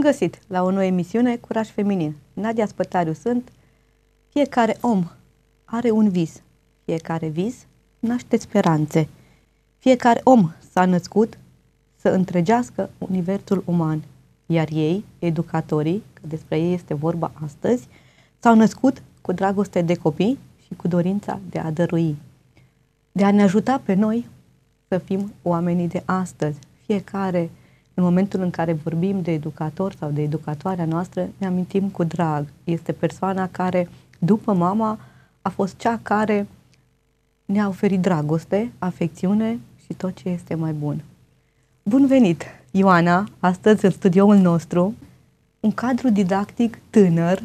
Bun găsit la o nouă emisiune Curaj Feminin. Nadia Spătariu sunt. Fiecare om are un vis. Fiecare vis naște speranțe. Fiecare om s-a născut să întregească universul uman. Iar ei, educatorii, că despre ei este vorba astăzi, s-au născut cu dragoste de copii și cu dorința de a dărui. De a ne ajuta pe noi să fim oamenii de astăzi. Fiecare în momentul în care vorbim de educator sau de educatoarea noastră, ne amintim cu drag. Este persoana care, după mama, a fost cea care ne-a oferit dragoste, afecțiune și tot ce este mai bun. Bun venit, Ioana, astăzi în studioul nostru, un cadru didactic tânăr,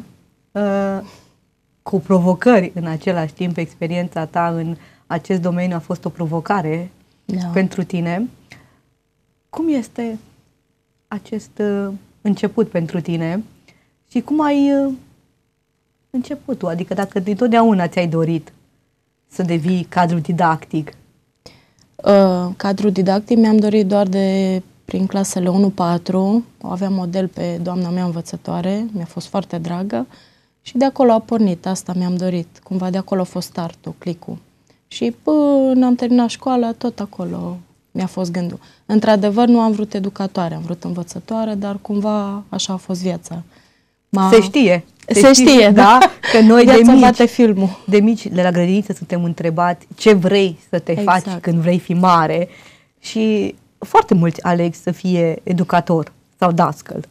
uh, cu provocări în același timp, experiența ta în acest domeniu a fost o provocare no. Da. pentru tine. Cum este acest uh, început pentru tine și cum ai uh, început Adică dacă totdeauna ți-ai dorit să devii cadru didactic? Uh, cadru didactic mi-am dorit doar de prin clasele 1-4. Aveam model pe doamna mea învățătoare, mi-a fost foarte dragă și de acolo a pornit, asta mi-am dorit. Cumva de acolo a fost startul, clicul. Și până am terminat școala, tot acolo mi-a fost gândul. Într-adevăr, nu am vrut educatoare, am vrut învățătoare, dar cumva așa a fost viața. m Se știe. Se, se știe, știe, da? da? Că noi de mici, bate filmul. de mici, de la grădiniță, suntem întrebați ce vrei să te exact. faci când vrei fi mare și foarte mulți aleg să fie educator sau dascăl.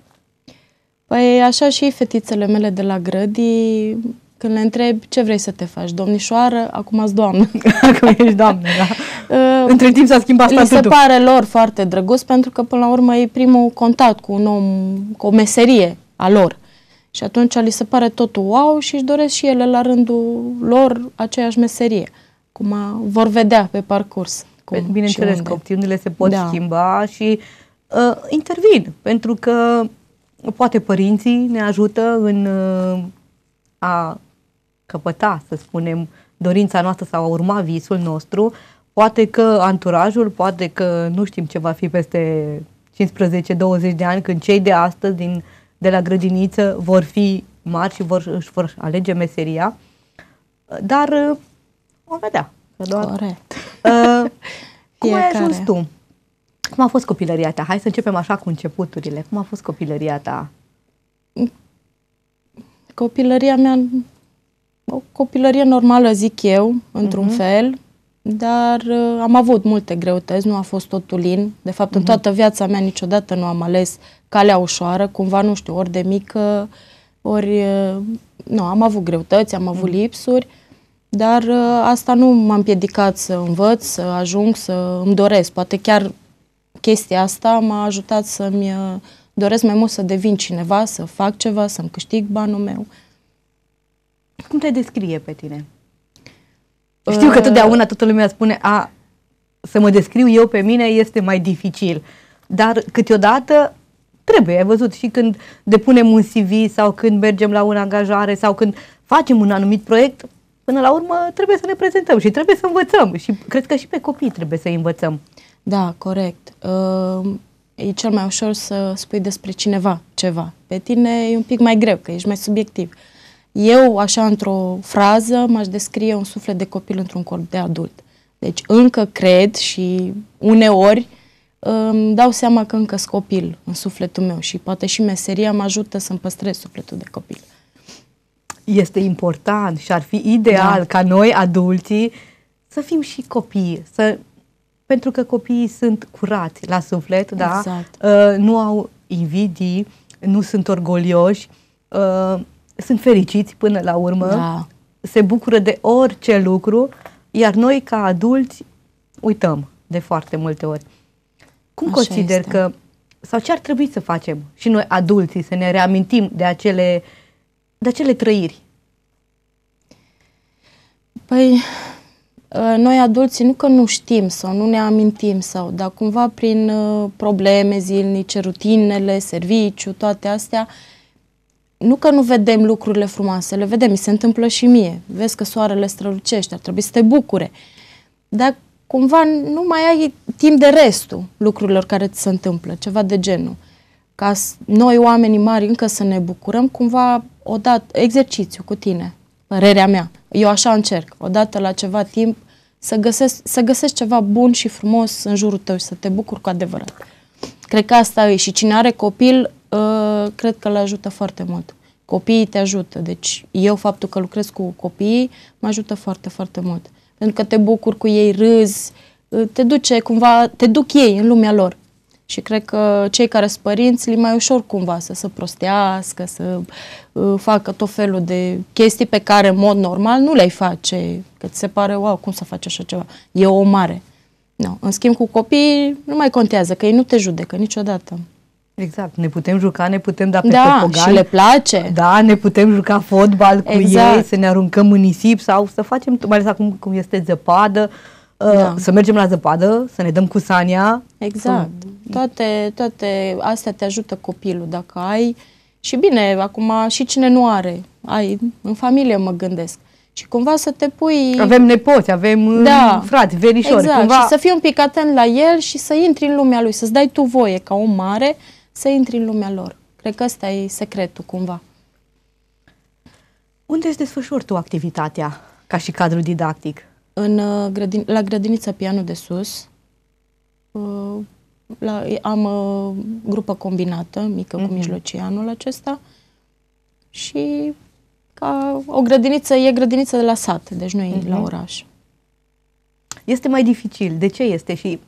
Păi așa și fetițele mele de la grădii când le întrebi ce vrei să te faci, domnișoară, acum ești doamnă. acum ești doamnă, da. Uh, Între timp s-a schimbat statutul. se pare lor foarte drăguț pentru că până la urmă e primul contact cu un om, cu o meserie a lor. Și atunci li se pare totul wow și își doresc și ele la rândul lor aceeași meserie. Cum vor vedea pe parcurs. Cum Bineînțeles că opțiunile se pot da. schimba și uh, intervin, pentru că poate părinții ne ajută în uh, a căpăta, să spunem, dorința noastră sau a urma visul nostru, poate că anturajul, poate că nu știm ce va fi peste 15-20 de ani, când cei de astăzi din, de la grădiniță vor fi mari și vor, își vor alege meseria, dar o vedea. doar, Corect. Uh, cum ai ajuns tu? Cum a fost copilăria ta? Hai să începem așa cu începuturile. Cum a fost copilăria ta? Copilăria mea o copilărie normală, zic eu, într-un uh-huh. fel, dar uh, am avut multe greutăți, nu a fost totul lin. De fapt, uh-huh. în mhm. toată viața mea niciodată nu am ales calea ușoară, cumva, nu știu, ori de mică, ori... Uh, nu, am avut greutăți, am avut uh-huh. lipsuri, dar uh, asta nu m-a împiedicat să învăț, să ajung, să îmi doresc. Poate chiar chestia asta m-a ajutat să-mi uh, doresc mai mult să devin cineva, să fac ceva, să-mi câștig banul meu. Cum te descrie pe tine? Știu că ă, totdeauna toată lumea spune a, să mă descriu eu pe mine este mai dificil, dar câteodată trebuie, ai văzut și când depunem un CV sau când mergem la un angajare sau când facem un anumit proiect, până la urmă trebuie să ne prezentăm și trebuie să învățăm și cred că și pe copii trebuie să învățăm. Da, corect. Ă, e cel mai ușor să spui despre cineva ceva. Pe tine e un pic mai greu, că ești mai subiectiv. Uh, eu, așa, într-o frază, m-aș descrie un suflet de copil într-un corp de adult. Deci încă cred și uneori îmi dau seama că încă sunt copil în sufletul meu și poate și meseria mă ajută să-mi păstrez sufletul de copil. Este important și ar fi ideal da. ca noi, adulții, să fim și copii, să... pentru că copiii sunt curați la suflet, da? exact. da? Uh, nu au invidii, nu sunt orgolioși, uh, sunt fericiți până la urmă, da. se bucură de orice lucru, iar noi ca adulți uităm de foarte multe ori. Cum Așa consider este. că, sau ce ar trebui să facem și noi adulții, să ne reamintim de acele, de acele trăiri? Păi, ă, noi adulții nu că nu știm sau nu ne amintim sau, dar cumva prin ă, probleme zilnice, rutinele, serviciu, toate astea, uh, nu că nu vedem lucrurile frumoase, le vedem, mi se întâmplă și mie. Vezi că soarele strălucește, ar trebui să te bucure. Dar cumva nu mai ai timp de restul lucrurilor care ți se întâmplă, ceva de genul. Ca noi, oamenii mari, încă să ne bucurăm, cumva, odată, exercițiu cu tine, părerea mea. Eu așa încerc, odată la ceva timp, să găsești, să găsesc ceva bun și frumos în jurul tău și să te bucur cu adevărat. Cred că asta e și cine are copil Uh, cred că le ajută foarte mult. Copiii te ajută, deci eu faptul că lucrez cu copiii mă ajută foarte, foarte mult. Pentru că te bucur cu ei, râzi, uh, te duce cumva, te duc ei în lumea lor. Și cred că cei care sunt părinți li mai ușor cumva să se prostească, să uh, facă tot felul de chestii pe care în mod normal nu le-ai face. Că ți se pare, wow, cum să faci așa ceva? E o mare. No. În schimb, cu copii nu mai contează, că ei nu te judecă niciodată. Exact, ne putem juca, ne putem da pe da, topogan. și le place. Da, ne putem juca fotbal cu exact. ei, să ne aruncăm în nisip sau să facem, mai ales acum cum este zăpadă, uh, da. să mergem la zăpadă, să ne dăm cu sania. Exact. Să... Toate, toate astea te ajută copilul dacă ai. Și bine, acum și cine nu are, ai în familie mă gândesc. Și cumva să te pui... Avem nepoți, avem uh, da. frați, verișori. Exact. Cumva... Și să fii un pic atent la el și să intri în lumea lui, să-ți dai tu voie ca om mare să intri în lumea lor. Cred că ăsta e secretul cumva. Unde îți desfășori tu activitatea ca și cadru didactic? În, uh, la grădinița Pianul de Sus. Uh, la, am uh, grupă combinată, mică mm-hmm. cu mhm. mijlocianul acesta. Și ca o grădiniță, e grădiniță de la sat, deci nu e mm-hmm. la mhm. oraș. Este mai dificil. De ce este? Și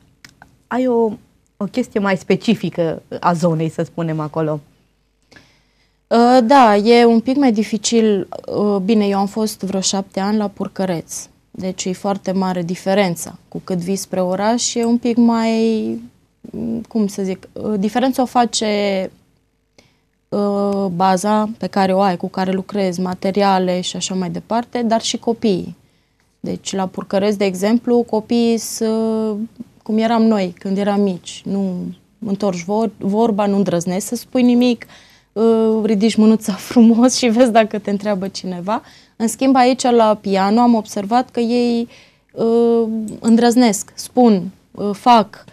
ai o o chestie mai specifică a zonei, să spunem acolo. Uh, da, e un pic mai dificil. Uh, bine, eu am fost vreo șapte ani la Purcăreț, deci e foarte mare diferența. Cu cât vii spre oraș, e un pic mai, cum să zic, uh, diferența o face baza pe care o ai, cu care lucrezi, materiale și așa mai departe, dar și copiii. Deci la Purcăreț, de exemplu, copiii sunt cum eram noi când eram mici. Nu întorci vor, vorba, nu îndrăznești să spui nimic, uh, ridici mânuța frumos și vezi dacă te întreabă cineva. În schimb, aici la piano am observat că ei uh, îndrăznesc, spun, uh, fac,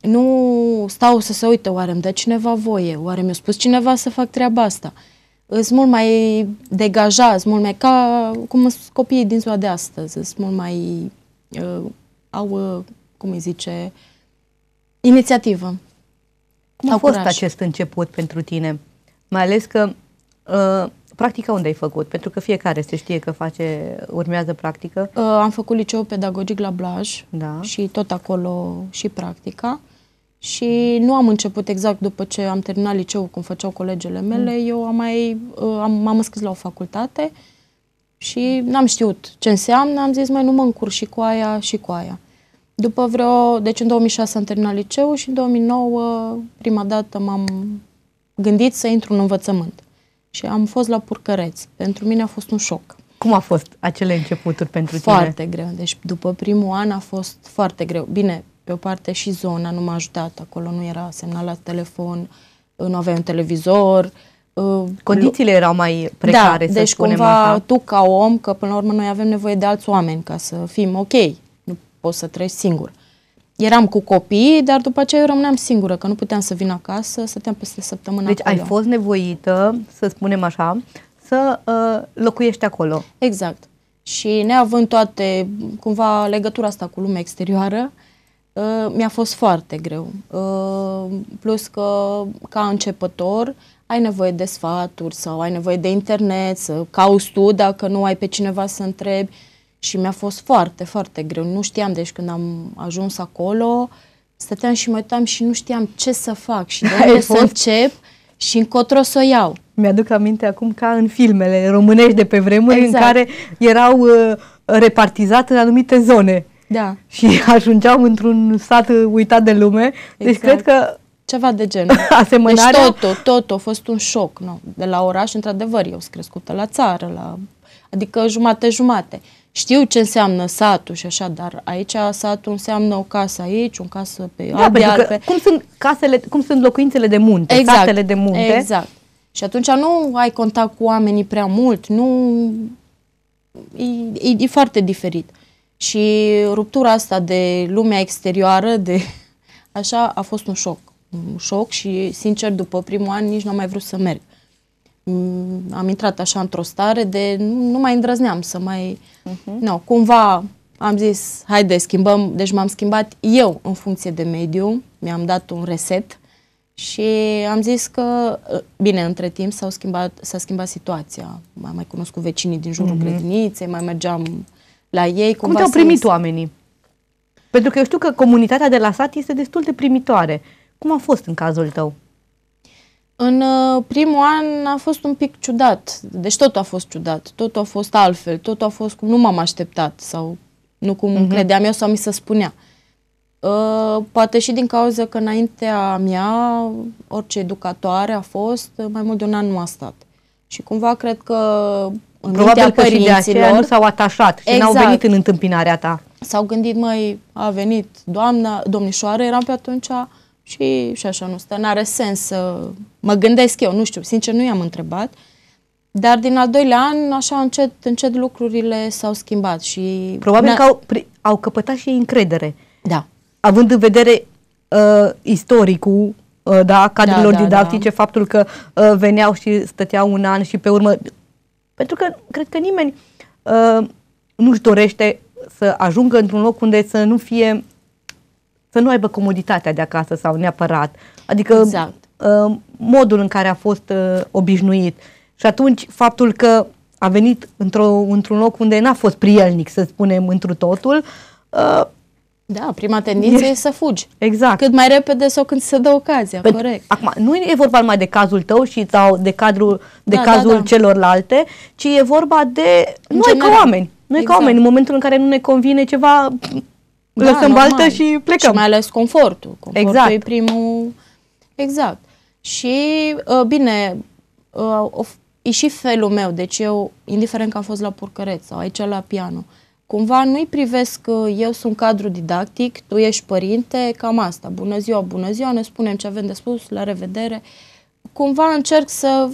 nu stau să se uite, oare îmi dă cineva voie, oare mi-a spus cineva să fac treaba asta. Sunt mult mai degajați, mult mai ca cum sunt copiii din ziua de astăzi, sunt mult mai uh, au uh, cum îi zice, inițiativă. Cum a fost curaj. acest început pentru tine? Mai ales că uh, practica unde ai făcut? Pentru că fiecare se știe că face, urmează practică. Uh, am făcut liceu pedagogic la Blaj da. și tot acolo și practica. Și nu am început exact după ce am terminat liceul, cum făceau colegele mele, mm. eu am mai, uh, am, m-am înscris la o facultate și n-am știut ce înseamnă, am zis, mai nu mă încurc și cu aia și cu aia. După vreo, deci în 2006 am terminat liceul și în 2009 prima dată m-am gândit să intru în învățământ. Și am fost la Purcăreț. Pentru mine a fost un șoc. Cum a fost acele începuturi pentru foarte tine? Foarte greu. Deci după primul an a fost foarte greu. Bine, pe o parte și zona nu m-a ajutat. Acolo nu era semnal la telefon, nu aveam televizor. Uh, Condițiile erau mai precare, da, să deci spunem cumva așa. tu ca om, că până la urmă noi avem nevoie de alți oameni ca să fim ok poți să trăiești singur. Eram cu copii, dar după aceea eu rămâneam singură, că nu puteam să vin acasă, stăteam peste săptămână Deci acolo. ai fost nevoită, să spunem așa, să uh, locuiești acolo. Exact. Și neavând toate, cumva, legătura asta cu lumea exterioară, uh, mi-a fost foarte greu. Uh, plus că, ca începător, ai nevoie de sfaturi sau ai nevoie de internet, să cauți tu dacă nu ai pe cineva să întrebi. Uh, și mi-a fost foarte, foarte greu. Nu știam, deci când am ajuns acolo, stăteam și mă uitam și nu știam ce să fac și de unde să încep și încotro să o iau. Mi-aduc aminte acum ca în filmele românești de pe vremuri exact. în care erau uh, repartizate în anumite zone. Da. Și ajungeam într-un sat uh, uitat de lume. Deci exact. cred că ceva de genul. Asemănarea... Deci totul, totul a fost un șoc. Nu? De la oraș, într-adevăr, eu sunt crescută la țară, la... adică jumate-jumate știu ce înseamnă satul și așa, dar aici satul înseamnă o casă aici, o casă pe da, albia, pentru că, pe... cum sunt casele, cum sunt locuințele de munte, exact, satele de munte. Exact. Și atunci nu ai contact cu oamenii prea mult, nu e, e, e foarte diferit. Și ruptura asta de lumea exterioară, de așa, a fost un șoc. Un șoc și, sincer, după primul an nici n-am mai vrut să merg. Mm, am intrat așa într-o stare de nu mai îndrăzneam să mai... Uh-huh. No, cumva am zis, haide, schimbăm. Deci m-am schimbat eu în funcție de mediu, mi-am dat un reset și am zis că, uh, bine, între timp s-a schimbat, s-a schimbat situația. M-am mai cunoscut vecinii din jurul uh-huh. grădiniței, mai mergeam la ei. Cum te-au primit zis... oamenii? Pentru că eu știu că comunitatea de la sat este destul de primitoare. Cum a fost în cazul tău? În uh, primul an a fost un pic ciudat. Deci totul a fost ciudat, totul a fost altfel, totul a fost cum nu m-am așteptat sau nu cum uh-huh. credeam eu sau mi se spunea. Uh, poate și din cauza că înaintea mea, orice educatoare a fost, mai mult de un an nu a stat. Și cumva cred că în Probabil că și de aceea nu s-au atașat și exact. n-au venit în întâmpinarea ta. S-au gândit, mai a venit doamna, domnișoară, eram pe atunci și, și așa nu stă. N-are sens să mă gândesc eu, nu știu, sincer nu i-am întrebat. Dar din al doilea an, așa încet, încet lucrurile s-au schimbat și... Probabil că au, au căpătat și încredere. Da. Având în vedere uh, istoricul uh, da, cadrelor da, da, didactice, da. faptul că uh, veneau și stăteau un an și pe urmă... Pentru că cred că nimeni uh, nu-și dorește să ajungă într-un loc unde să nu fie să nu aibă comoditatea de acasă sau neapărat. Adică exact. Uh, modul în care a fost uh, obișnuit. Și atunci faptul că a venit într-o, într-un loc unde n-a fost prielnic, să spunem, întru totul, uh, da, prima tendință e să fugi. Exact. Cât mai repede sau când se dă ocazia, Pe, păi, corect. Acum, nu e vorba numai de cazul tău și sau de, cadrul, de da, da cazul da, da. celorlalte, ci e vorba de în noi general. ca oameni. Noi exact. ca oameni, în momentul în care nu ne convine ceva, da, Lăsăm normal. baltă și plecăm. Și mai ales confortul. Confortul exact. e primul... Exact. Și, uh, bine, uh, e și felul meu, deci eu, indiferent că am fost la purcăreț sau aici la piano, cumva nu-i privesc că uh, eu sunt cadru didactic, tu ești părinte, cam asta. Bună ziua, bună ziua, ne spunem ce avem de spus, la revedere. Cumva încerc să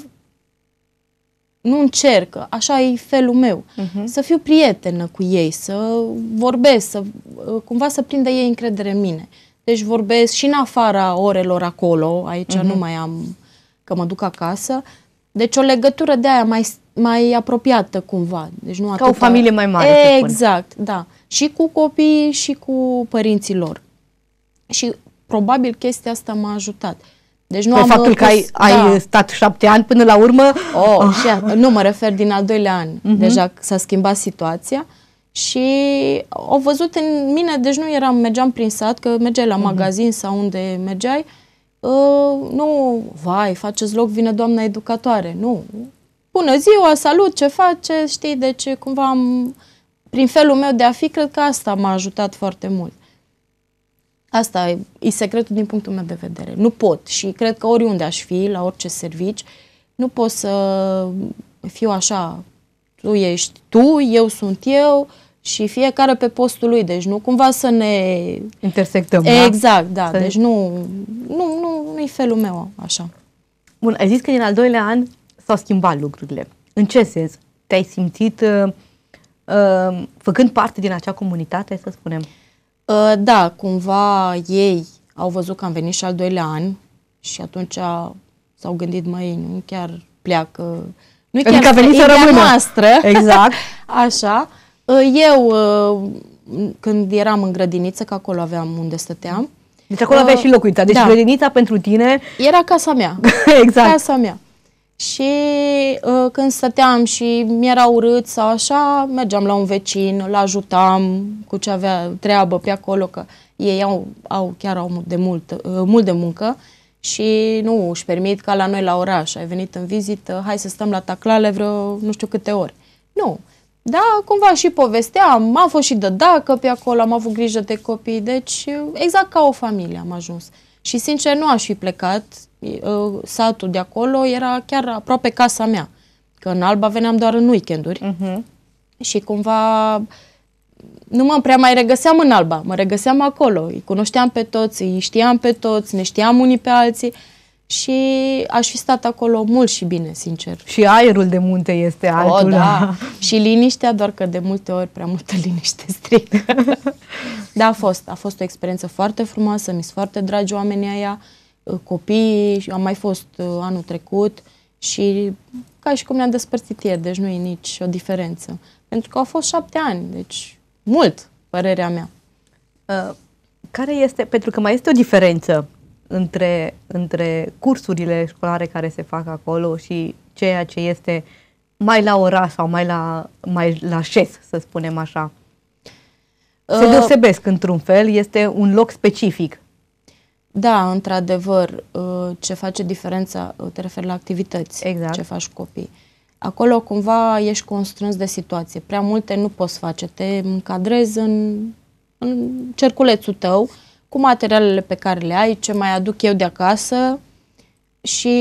nu încercă, așa e felul meu. Uh-huh. Să fiu prietenă cu ei, să vorbesc, să, uh, cumva să prindă ei încredere în mine. Deci vorbesc și în afara orelor acolo, aici uh-huh. nu mai am, că mă duc acasă. Deci o legătură de aia mai, mai apropiată cumva. Deci nu Ca atâta... o familie mai mare. Exact, da. Și cu copiii și cu părinții lor. Și probabil chestia asta m-a ajutat. Uh, deci nu pe am faptul că ai, da. ai stat șapte ani până la urmă. Oh, ah. și a, nu, mă refer din al doilea an. Uh-huh. Deja s-a schimbat situația și au văzut în mine, deci nu eram, mergeam prin sat, că mergeai la uh-huh. magazin sau unde mergeai. Uh, nu, vai, faceți loc, vine doamna educatoare. Nu. Bună ziua, salut, ce face, știi, deci cumva am, prin felul meu de a fi, cred că asta m-a ajutat foarte mult. Asta e, secretul din punctul meu de vedere. Nu pot și cred că oriunde aș fi, la orice servici, nu pot să fiu așa, tu ești tu, eu sunt eu și fiecare pe postul lui, deci nu cumva să ne... Intersectăm, da? Exact, da, să... deci nu, nu, nu, nu-i felul meu așa. Bun, ai zis că din al doilea an s-au schimbat lucrurile. În ce sens? Te-ai simțit uh, uh, făcând parte din acea comunitate, să spunem? Uh, Uh, da, cumva ei au văzut că am venit și al doilea an și atunci s-au gândit, măi, nu chiar pleacă, nu adică chiar a venit să rămână. noastră. Exact. Așa. Uh, eu, uh, când eram în grădiniță, că acolo aveam unde stăteam. Deci acolo uh, aveai și locuința. Deci da. grădinița pentru tine... Era casa mea. exact. Casa mea. Și uh, când stăteam și mi-era urât sau așa, mergeam la un vecin, îl ajutam cu ce avea treabă pe acolo, că ei au, au chiar au de mult, uh, mult de muncă și nu își permit ca la noi la oraș, ai venit în vizită, hai să stăm la taclale vreo nu știu câte ori. Nu. Da, cumva și povesteam, am fost și de dacă pe acolo, am avut grijă de copii, deci exact ca o familie am ajuns. Și sincer nu aș fi plecat Uh, satul de acolo era chiar aproape casa mea. Că în Alba veneam doar în weekenduri. Uh-huh. Și cumva nu mă prea mai regăseam în Alba, mă regăseam acolo. Îi cunoșteam pe toți, îi știam pe toți, ne știam unii pe alții și aș fi stat acolo mult și bine, sincer. Și aerul de munte este oh, altul. O, da. și liniștea, doar că de multe ori prea multă liniște strică. da, a fost. A fost o experiență foarte frumoasă, mi-s foarte dragi oamenii aia. Uh, Uh, copii am mai fost uh, anul trecut și ca și cum ne-am despărțit ieri, deci nu e nici o diferență. Pentru că au fost șapte ani, deci mult, părerea mea. Uh, care este, pentru că mai este o diferență între, între cursurile școlare care se fac acolo și ceea ce este mai la ora sau mai la, mai la șes, să spunem așa. Se uh, deosebesc uh, într-un fel, este un loc specific. Da, într-adevăr, uh, ce face diferența, uh, te referi la activități, exact. ce faci copii. Acolo cumva ești constrâns de situație. Prea multe nu poți face. Te încadrezi în, în cerculețul tău cu materialele pe care le ai, ce mai aduc eu de acasă și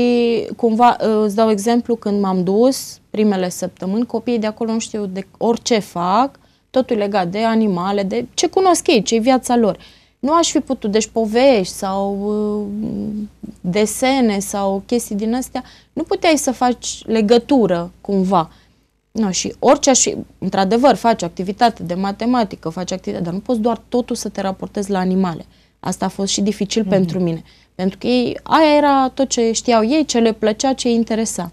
cumva uh, îți dau exemplu când m-am dus primele săptămâni, copiii de acolo nu știu de orice fac, totul legat de animale, de ce cunosc ei, ce-i viața lor nu aș fi putut, deci povești sau uh, desene sau chestii din astea, nu puteai să faci legătură cumva. No, și orice aș fi, într-adevăr, faci activitate de matematică, faci activitate, dar nu poți doar totul să te raportezi la animale. Asta a fost și dificil mm-hmm. pentru mine, pentru că ei, aia era tot ce știau ei, ce le plăcea, ce îi interesa.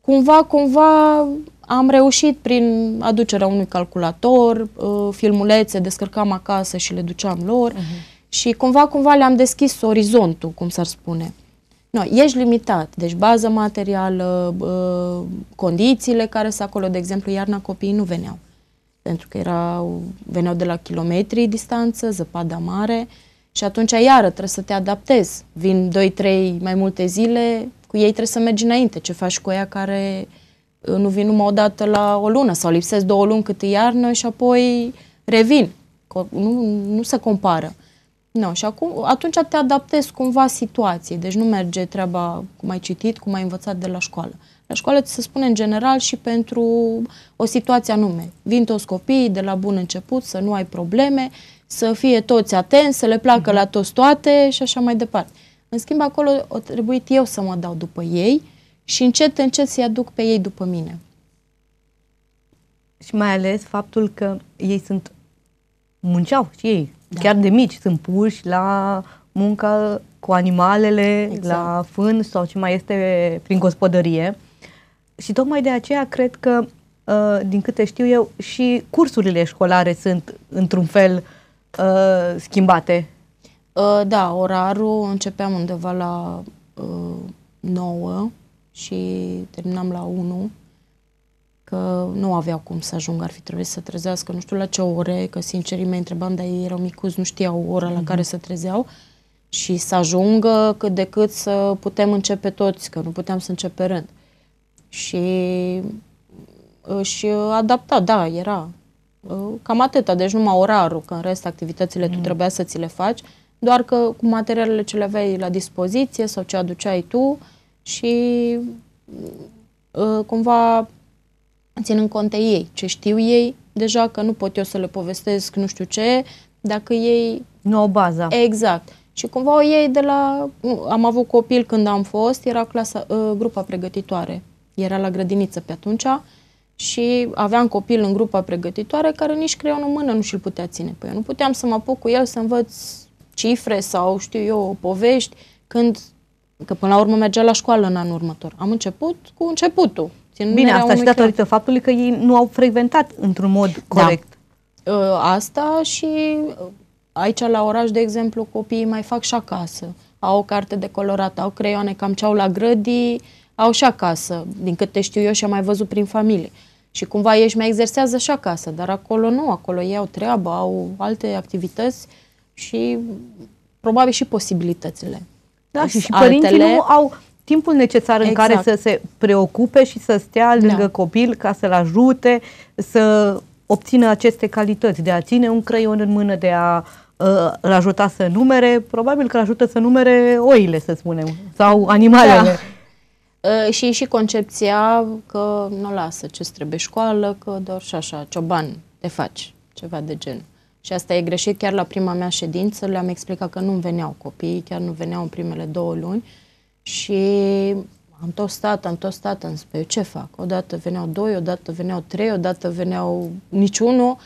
Cumva, cumva, am reușit prin aducerea unui calculator, uh, filmulețe, descărcam acasă și le duceam lor uh-huh. și cumva, cumva le-am deschis orizontul, cum s-ar spune. No, ești limitat, deci bază materială, uh, condițiile care sunt acolo, de exemplu, iarna copiii nu veneau, pentru că erau, veneau de la kilometri distanță, zăpada mare și atunci iară trebuie să te adaptezi. Vin 2-3 mai multe zile, cu ei trebuie să mergi înainte, ce faci cu ea care Uh, nu vin numai o dată la o lună sau lipsesc două luni cât iarnă și apoi revin. Nu, nu se compară. No, și acum, atunci te adaptezi cumva situației, deci nu merge treaba cum ai citit, cum ai învățat de la școală. La școală ți se spune în general și pentru o situație anume. Vin toți copiii de la bun început, să nu ai probleme, să fie toți atenți, să le placă la toți toate și așa mai departe. În schimb, acolo o trebuit eu să mă dau după ei, și încet, încet să-i aduc pe ei după mine. Și mai ales faptul că ei sunt munceau și ei, da. chiar de mici, sunt puși la muncă cu animalele, exact. la fân sau ce mai este prin gospodărie. Și tocmai de aceea cred că, ă, din câte știu eu, și cursurile școlare sunt într-un fel ă, schimbate. Ă, da, orarul începeam undeva la 9 și terminam la 1, că nu aveau cum să ajungă, ar fi trebuit să trezească, nu știu la ce ore, că sincer mă întrebam, dar ei erau micuți, nu știau ora mm-hmm. la mhm. care să trezeau și să ajungă cât de cât să putem începe toți, că nu puteam să începe rând. Și și adapta, da, era ă, cam atâta, deci numai orarul, că în rest activitățile mm-hmm. tu mhm. trebuia să ți le faci, doar că cu materialele ce le aveai la dispoziție sau ce aduceai tu, uh, și uh, cumva ținând cont de ei, ce știu ei, deja că nu pot eu să le povestesc nu știu ce, dacă ei... Nu o bază. Exact. Și cumva o iei de la... Am avut copil când am fost, era clasa, uh, grupa pregătitoare, era la grădiniță pe atunci și aveam copil în grupa pregătitoare care nici creionul în mână nu și-l putea ține pe eu. Nu puteam să mă apuc cu el să învăț cifre sau, știu eu, povești, când că până la urmă mergea la școală în anul următor. Am început cu începutul. Bine, asta și datorită clas. faptului că ei nu au frecventat într-un mod da. corect. Da. Asta și ă, aici la oraș, de exemplu, copiii mai fac și acasă. Au o carte de colorat, au creioane, cam ce au la grădii, au și acasă, din câte știu eu și am mai văzut prin familie. Și cumva ei își mai exersează și acasă, dar acolo nu, acolo ei au treabă, au alte activități și probabil și posibilitățile da, și, și altele. părinții nu au timpul necesar exact. în care să se preocupe și să stea lângă da. copil ca să-l ajute să obțină aceste calități, de a ține un creion în mână, de a uh, îl ajuta să numere, probabil că ajută să numere oile, să spunem, sau animalele. Da. Ă, și și concepția că nu lasă ce trebuie școală, că doar și așa, cioban te faci, ceva de genul. Și asta e greșit. Chiar la prima mea ședință le-am explicat că nu veneau copiii, chiar nu veneau în primele două luni. Și am tot stat, am tot stat, am spus, ce fac? Odată veneau doi, odată veneau trei, odată veneau niciunul.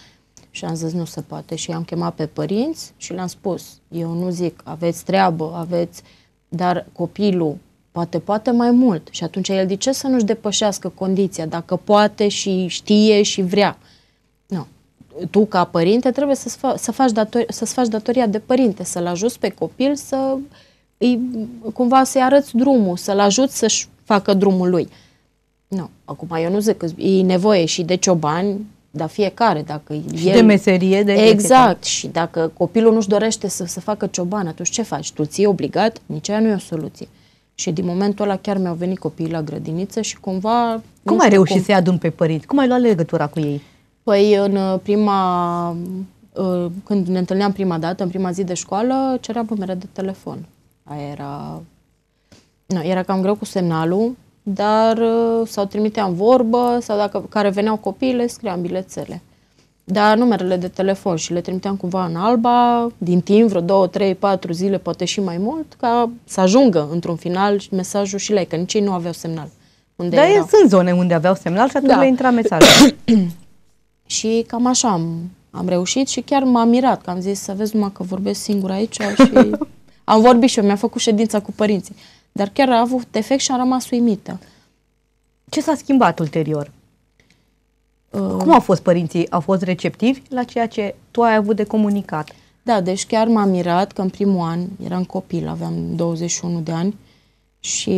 Și am zis, nu se poate. Și am chemat pe părinți și le-am spus, eu nu zic, aveți treabă, aveți, dar copilul poate, poate mai mult. Și atunci el de ce să nu-și depășească condiția, dacă poate și știe și vrea tu ca părinte trebuie să-ți, fa- să faci, dator- să-ți faci datoria de părinte, să-l ajuți pe copil să îi, cumva să-i arăți drumul, să-l ajuți să-și facă drumul lui. Nu, acum eu nu zic că e nevoie și de ciobani, dar fiecare, dacă și el... de meserie, de Exact, fiecare. și dacă copilul nu-și dorește să, să facă cioban, atunci ce faci? Tu e obligat? Nici aia nu e o soluție. Și din momentul ăla chiar mi-au venit copiii la grădiniță și cumva... Cum ai reușit cum... să-i adun pe părinți? Cum ai luat legătura cu ei? Păi în uh, prima, uh, când ne întâlneam prima dată, în prima zi de școală, cerea numere de telefon. Aia era... Na, era cam greu cu semnalul, dar uh, sau trimiteam vorbă, sau dacă care veneau copiii, le scriam bilețele. Dar numerele de telefon și le trimiteam cumva în alba, din timp, vreo două, trei, patru zile, poate și mai mult, ca să ajungă într-un final mesajul și la ei, că nici ei nu aveau semnal. Unde Dar erau. sunt zone unde aveau semnal și atunci da. le intra mesajul. Și cam așa am, am reușit și chiar m-am mirat că am zis să vezi numai că vorbesc singur aici și am vorbit și eu, mi am făcut ședința cu părinții. Dar chiar a avut efect și am rămas uimită. Ce s-a schimbat ulterior? Uh, Cum au fost părinții? Au fost receptivi la ceea ce tu ai avut de comunicat? Da, deci chiar m-am mirat că în primul an eram copil, aveam 21 de ani și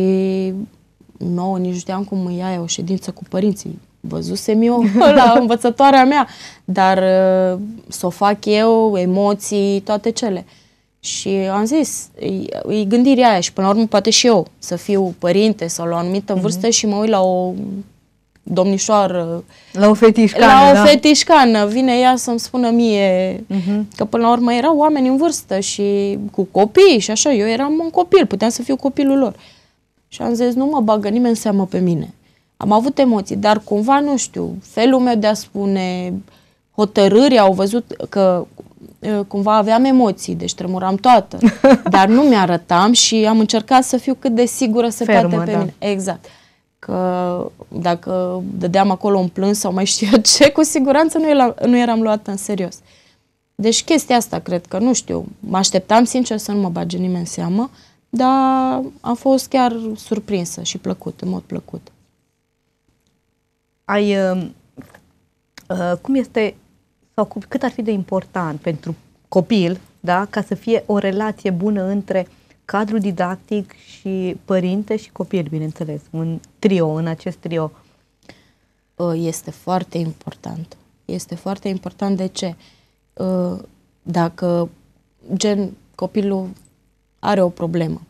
nouă nici știam cum îi ia o ședință cu părinții văzusem eu la învățătoarea mea, dar uh, să o fac eu, emoții, toate cele. Și am zis, e, e gândirea aia și până la urmă poate și eu să fiu părinte sau la o anumită mhm. vârstă mm-hmm. și mă uit la o domnișoară. La o fetișcană. La o da? fetișcană. Vine ea să-mi spună mie mm-hmm. că până la urmă erau oameni în vârstă și cu copii și așa. Eu eram un copil, puteam să fiu copilul lor. Și am zis, nu mă bagă nimeni seamă pe mine. Am avut emoții, dar cumva, nu știu, felul meu de a spune, hotărâri, au văzut că cumva aveam emoții, deci tremuram toată, dar nu mi-arătam și am încercat să fiu cât de sigură să Fermă, poate pe da. mine. Exact. Că dacă dădeam acolo un plâns sau mai știu eu ce, cu siguranță nu, era, nu eram luată în serios. Deci chestia asta, cred că, nu știu, mă așteptam sincer să nu mă bage nimeni în seamă, dar am fost chiar surprinsă și plăcut, în mod plăcut ai, um, uh, cum este sau cu, cât ar fi de important pentru copil, da, ca să fie o relație bună între cadrul didactic și părinte și copil, bineînțeles, un trio, în acest trio. Uh, este foarte important. Este foarte important de ce? Uh, dacă gen copilul are o problemă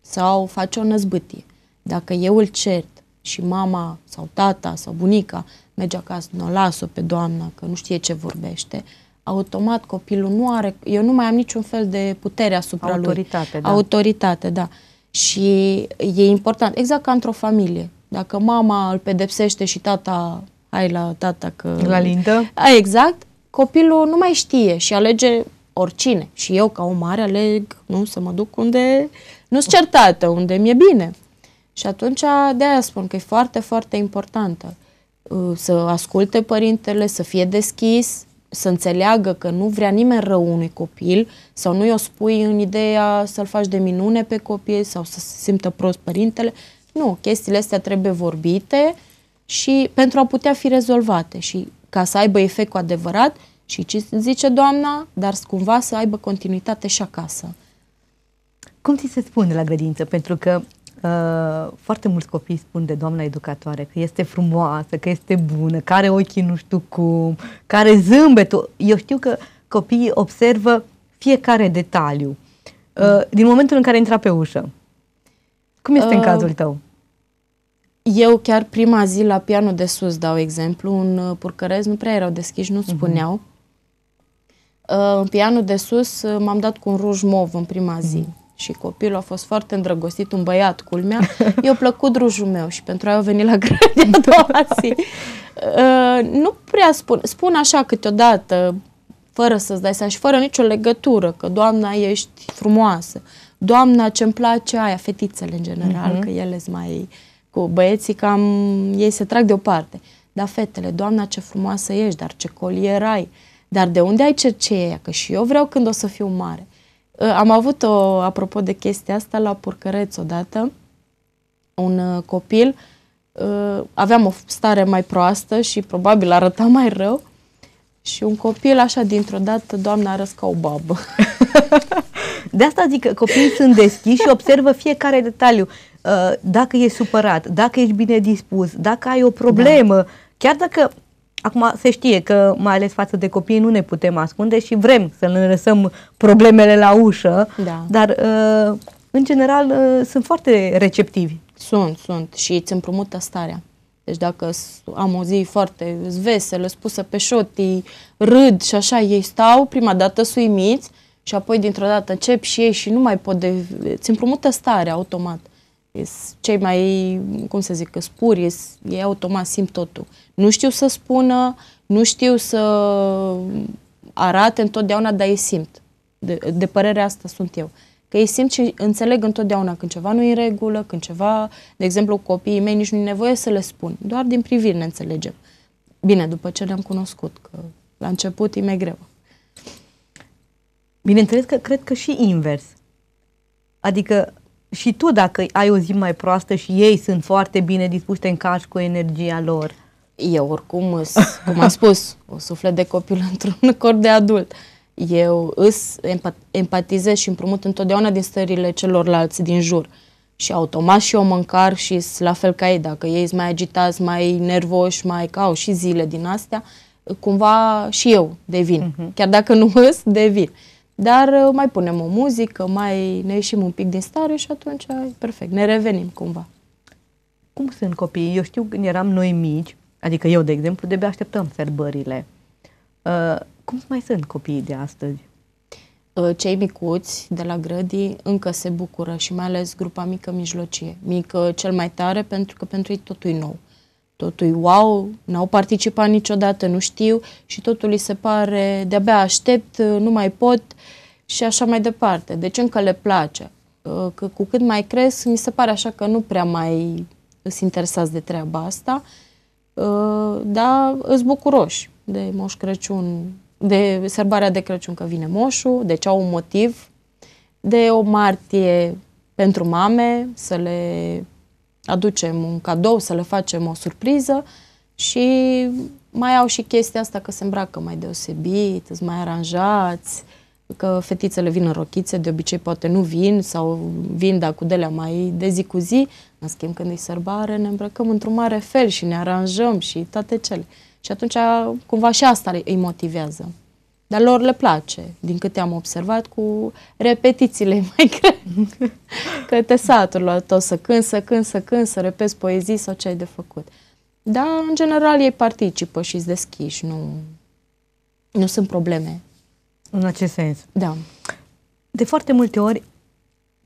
sau face o năzbâtie, dacă eu îl cert și mama sau tata sau bunica merge acasă, nu, o lasă pe doamna că nu știe ce vorbește, automat copilul nu are, eu nu mai am niciun fel de putere asupra Autoritate, lui. Da. Autoritate, da. Și e important, exact ca într-o familie. Dacă mama îl pedepsește și tata, hai la tata că... La lindă. A, exact, copilul nu mai știe și alege oricine. Și eu, ca o mare, aleg nu să mă duc unde nu-s certată, unde mi-e bine. Și atunci de aia spun că e foarte, foarte importantă uh, să asculte părintele, să fie deschis, să înțeleagă că nu vrea nimeni rău unui copil sau nu-i o spui în ideea să-l faci de minune pe copil sau să se simtă prost părintele. Nu, chestiile astea trebuie vorbite și pentru a putea fi rezolvate și ca să aibă efect cu adevărat și ce zice doamna, dar cumva să aibă continuitate și acasă. Cum ți se spune la grădință? Pentru că Uh, foarte mulți copii spun de doamna educatoare că este frumoasă, că este bună, că are ochii nu știu cum, care zâmbetul. Eu știu că copiii observă fiecare detaliu. Uh, din momentul în care intra pe ușă. Cum este uh, în cazul tău? Eu chiar prima zi la pianul de sus, dau exemplu, un uh, Purcărez nu prea erau deschiși, nu mhm. spuneau. Uh-huh. Uh, în pianul de sus uh, m-am dat cu un ruj mov în prima mhm. zi. Uh-huh și copilul a fost foarte îndrăgostit, un băiat, culmea, i-a plăcut drujul meu și pentru aia a venit la grădina a doua zi. Uh, nu prea spun, spun așa câteodată, fără să-ți dai seama și fără nicio legătură, că doamna ești frumoasă, doamna ce-mi place aia, fetițele în general, uh-huh. că ele sunt mai cu băieții cam, ei se trag deoparte. Dar fetele, doamna ce frumoasă ești, dar ce colier ai, dar de unde ai cerceia că și eu vreau când o să fiu mare. Uh, am avut-o, apropo de chestia asta, la Purcăreț odată, un uh, copil, uh, aveam o stare mai proastă și probabil arăta mai rău și un copil așa dintr-o dată, doamna arăs ca o babă. De asta zic că copiii sunt deschiși și observă fiecare detaliu. Dacă e supărat, dacă ești bine dispus, dacă ai o problemă, da. chiar dacă Acum se știe că, mai ales față de copii, nu ne putem ascunde și vrem să ne lăsăm problemele la ușă, da. dar uh, în general uh, sunt foarte receptivi. Sunt, sunt și îți împrumută starea. Deci dacă am o zi foarte veselă, spusă pe șotii, râd și așa, ei stau prima dată suimiți și apoi dintr-o dată încep și ei și nu mai pot de... îți împrumută starea automat. Cei mai, cum să zic, spuri, ei automat simt totul. Nu știu să spună, nu știu să arate întotdeauna, dar îi simt. De, de părerea asta sunt eu. Că îi simt și înțeleg întotdeauna când ceva nu e în regulă, când ceva, de exemplu, copiii mei nici nu e nevoie să le spun, doar din priviri ne înțelegem. Bine, după ce le-am cunoscut, că la început e mai greu. Bineînțeles că cred că și invers. Adică și tu dacă ai o zi mai proastă și ei sunt foarte bine dispuși, te încarci cu energia lor. Eu oricum, îs, cum am spus, o suflet de copil într-un corp de adult. Eu îs empatizez și împrumut întotdeauna din stările celorlalți din jur. Și automat și eu mâncar și la fel ca ei, dacă ei sunt mai agitați, mai nervoși, mai cau și zile din astea, cumva și eu devin. Uh-huh. Chiar dacă nu îs, devin. Dar uh, mai punem o muzică, mai ne ieșim un pic din stare și atunci e perfect, ne revenim cumva. Cum sunt copiii? Eu știu când eram noi mici, Adică eu, de exemplu, de așteptăm serbările. Uh, cum mai sunt copiii de astăzi? Uh, cei micuți de la grădii încă se bucură și mai ales grupa mică mijlocie. Mică cel mai tare pentru că pentru ei totul e nou. Totul e wow, n-au participat niciodată, nu știu și totul îi se pare de-abia aștept, uh, nu mai pot și așa mai departe. Deci încă le place. Uh, că cu cât mai cresc, mi se pare așa că nu prea mai îs interesați de treaba asta. Uh, Uh, dar îți bucuroși de Moș Crăciun, de sărbarea de Crăciun că vine moșul, deci au un motiv, de o martie pentru mame, să le aducem un cadou, să le facem o surpriză și mai au și chestia asta că se îmbracă mai deosebit, îți mai aranjați, că fetițele vin în rochițe, de obicei poate nu vin sau vin, dar cu delea mai de zi cu zi. În schimb, când e sărbare, ne îmbrăcăm într-un mare fel și ne aranjăm și toate cele. Și atunci, cumva și asta îi motivează. Dar lor le place, din câte am observat, cu repetițiile mai greu. că te satul la tot să cânt, să cânt, să cânt, să repezi poezii sau ce ai de făcut. Dar, în general, ei participă și îți deschiși, nu, nu sunt probleme în acest sens. Da. De foarte multe ori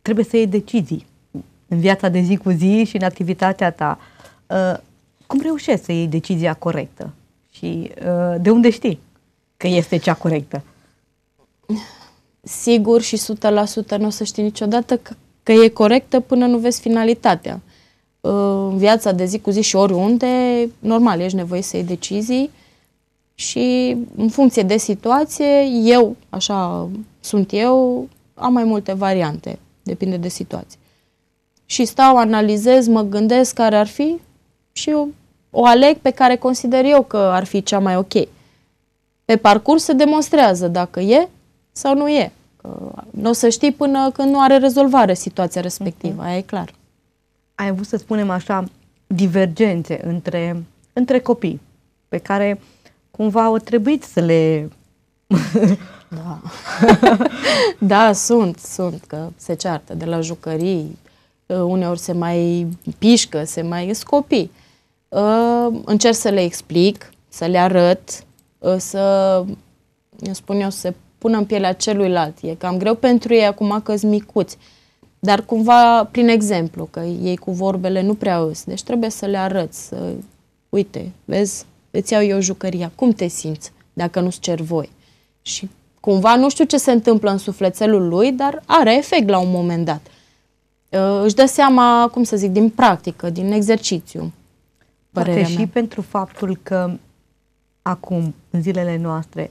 trebuie să iei decizii în viața de zi cu zi și în activitatea ta. Uh, cum reușești să iei decizia corectă? Și uh, de unde știi că este cea corectă? Sigur și 100% nu o să știi niciodată că, că e corectă până nu vezi finalitatea. Uh, în viața de zi cu zi și oriunde, normal, ești nevoie să iei decizii și în funcție de situație, eu, așa sunt eu, am mai multe variante, depinde de situație. Și stau, analizez, mă gândesc care ar fi și eu o aleg pe care consider eu că ar fi cea mai ok. Pe parcurs se demonstrează dacă e sau nu e. Nu o să știi până când nu are rezolvare situația respectivă, uh-huh. aia e clar. Ai avut, să spunem așa, divergențe între, între copii pe care cumva o trebuit să le... da. da, sunt, sunt, că se ceartă de la jucării, uneori se mai pișcă, se mai scopi. Uh, încerc să le explic, să le arăt, uh, să, spun eu, să pună în pielea celuilalt. E cam greu pentru ei acum că sunt micuți. Dar cumva prin exemplu, că ei cu vorbele nu prea îs. Deci trebuie să le arăți, să, uite, vezi, îți iau eu jucăria, cum te simți dacă nu-ți cer voi? Și cumva nu știu ce se întâmplă în sufletelul lui, dar are efect la un moment dat. Ă, își dă seama, cum să zic, din practică, din exercițiu. Poate și pentru faptul că acum, în zilele noastre,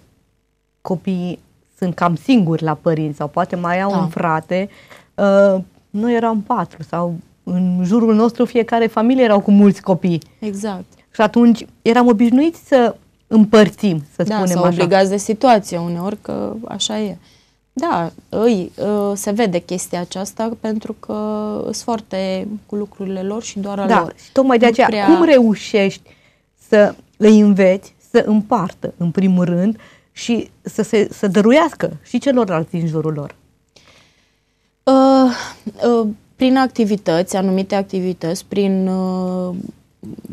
copiii sunt cam singuri la părinți sau poate mai au da. un frate. Uh, noi eram patru sau în jurul nostru fiecare familie erau cu mulți copii. Exact. Și atunci eram obișnuiți să împărțim, să da, spunem sau așa. obligați de situație uneori, că așa e. Da, îi, ă, se vede chestia aceasta pentru că sunt foarte cu lucrurile lor și doar da, a lor. Tocmai de aceea, prea... cum reușești să îi înveți să împartă, în primul rând, și să, se, să dăruiască și celorlalți în jurul lor? Uh, uh, prin activități, anumite activități, prin uh,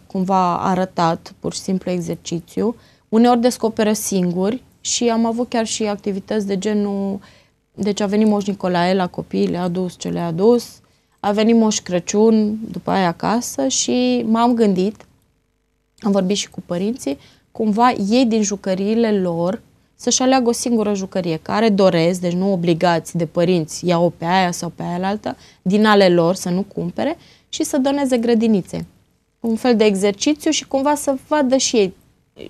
cumva arătat, pur și simplu exercițiu. Uneori descoperă singuri și am avut chiar și activități de genul, deci a venit Moș Nicolae la copii, le-a adus ce le-a adus, a venit Moș Crăciun după aia acasă și m-am gândit, am vorbit și cu părinții, cumva ei din jucăriile lor să-și aleagă o singură jucărie care doresc, deci nu obligați de părinți, ia-o pe aia sau pe aia altă, din ale lor să nu cumpere și să doneze grădinițe un fel de exercițiu și cumva să vadă și ei.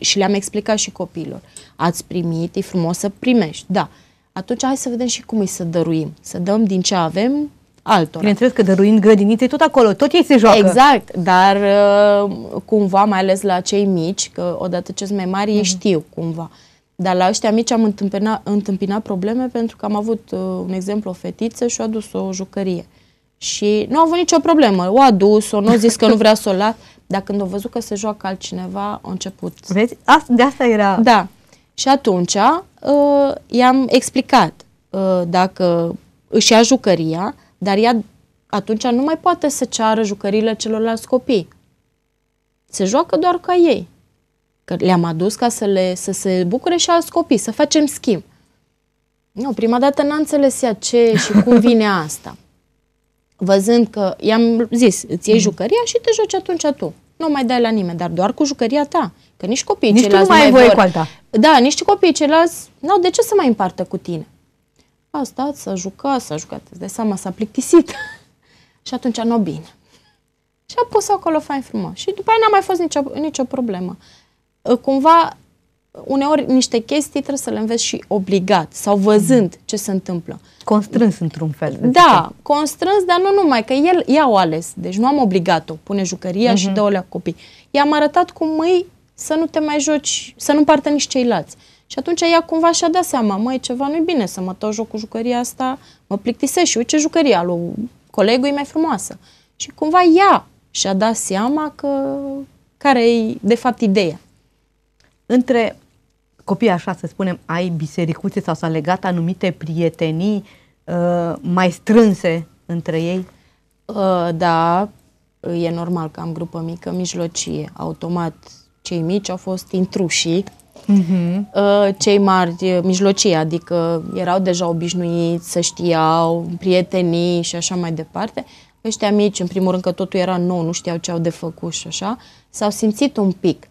Și le-am explicat și copiilor. Ați primit, e frumos să primești, da. Atunci hai să vedem și cum îi să dăruim. Să dăm din ce avem altora. Bineînțeles că dăruind grădinițe tot acolo, tot ei se joacă. Exact, dar uh, cumva, mai ales la cei mici, că odată ce sunt mai mari, mm-hmm. ei mhm. știu cumva. Dar la ăștia mici am întâmpinat, întâmpinat probleme pentru că am avut uh, un exemplu, o fetiță și-a dus o jucărie. Și nu a avut nicio problemă. O a dus-o, nu a zis că nu vrea să o las. Dar când a văzut că se joacă altcineva, a început. Vezi? De asta era... Da. Și atunci uh, i-am explicat uh, dacă își ia jucăria, dar ea atunci nu mai poate să ceară jucăriile celorlalți copii. Se joacă doar ca ei. Că le-am adus ca să, le, să se bucure și alți copii, să facem schimb. Nu, prima dată n-a înțeles ea ce și cum vine asta. văzând că i-am zis, îți iei mm. jucăria și te joci atunci tu. Nu mai dai la nimeni, dar doar cu jucăria ta. Că nici copiii nici ceilalți nu mai mai voie vor. cu alta. Da, nici copiii ceilalți nu au de ce să mai împartă cu tine. A stat, s-a jucat, s-a jucat, îți dai seama, s-a plictisit. și atunci nu bine. Și a pus acolo fain frumos. Și după aia n-a mai fost nicio, nicio problemă. Ă, cumva uneori niște chestii trebuie să le înveți și obligat sau văzând ce se întâmplă. Constrâns într-un fel. Da, constrâns, dar nu numai, că el, i-a ales, deci nu am obligat-o, pune jucăria uh-huh. și mhm. dă-o la copii. I-am arătat cum mâi să nu te mai joci, să nu partă nici ceilalți. Și atunci ea cumva și-a dat seama, măi, ceva nu-i bine să mă tot joc cu jucăria asta, mă plictisești și uite ce jucăria lui colegul e mai frumoasă. Și cumva ea și-a dat seama că care e de fapt ideea între copii, așa să spunem, ai bisericuțe sau s-a legat anumite prietenii uh, mai strânse între ei? Uh, da, e normal că am grupă mică, mijlocie. Automat, cei mici au fost intrușii, uh-huh. Mhm. uh, cei mari, mijlocie, adică erau deja obișnuiți, să știau, prietenii și așa mai departe. Ăștia mici, în primul rând că totul era nou, nu știau ce au de făcut și așa, s-au simțit un pic.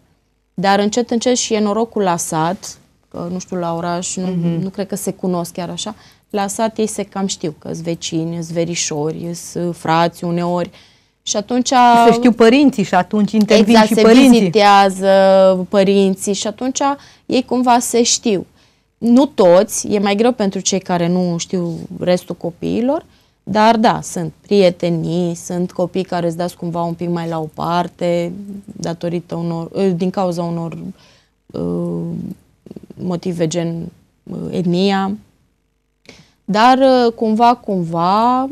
Dar încet, încet și e norocul la sat, că nu știu, la oraș, nu, mm-hmm. nu cred că se cunosc chiar așa, la sat ei se cam știu că sunt vecini, sunt verișori, sunt frați uneori. Și atunci... Se știu părinții și atunci intervin exact, și se părinții. se vizitează părinții și atunci ei cumva se știu. Nu toți, e mai greu pentru cei care nu știu restul copiilor, uh, dar da, sunt prietenii, sunt copii care îți dați cumva un pic mai la o parte, datorită unor, ă, din cauza unor ă, motive gen ă, etnia. Dar cumva, cumva,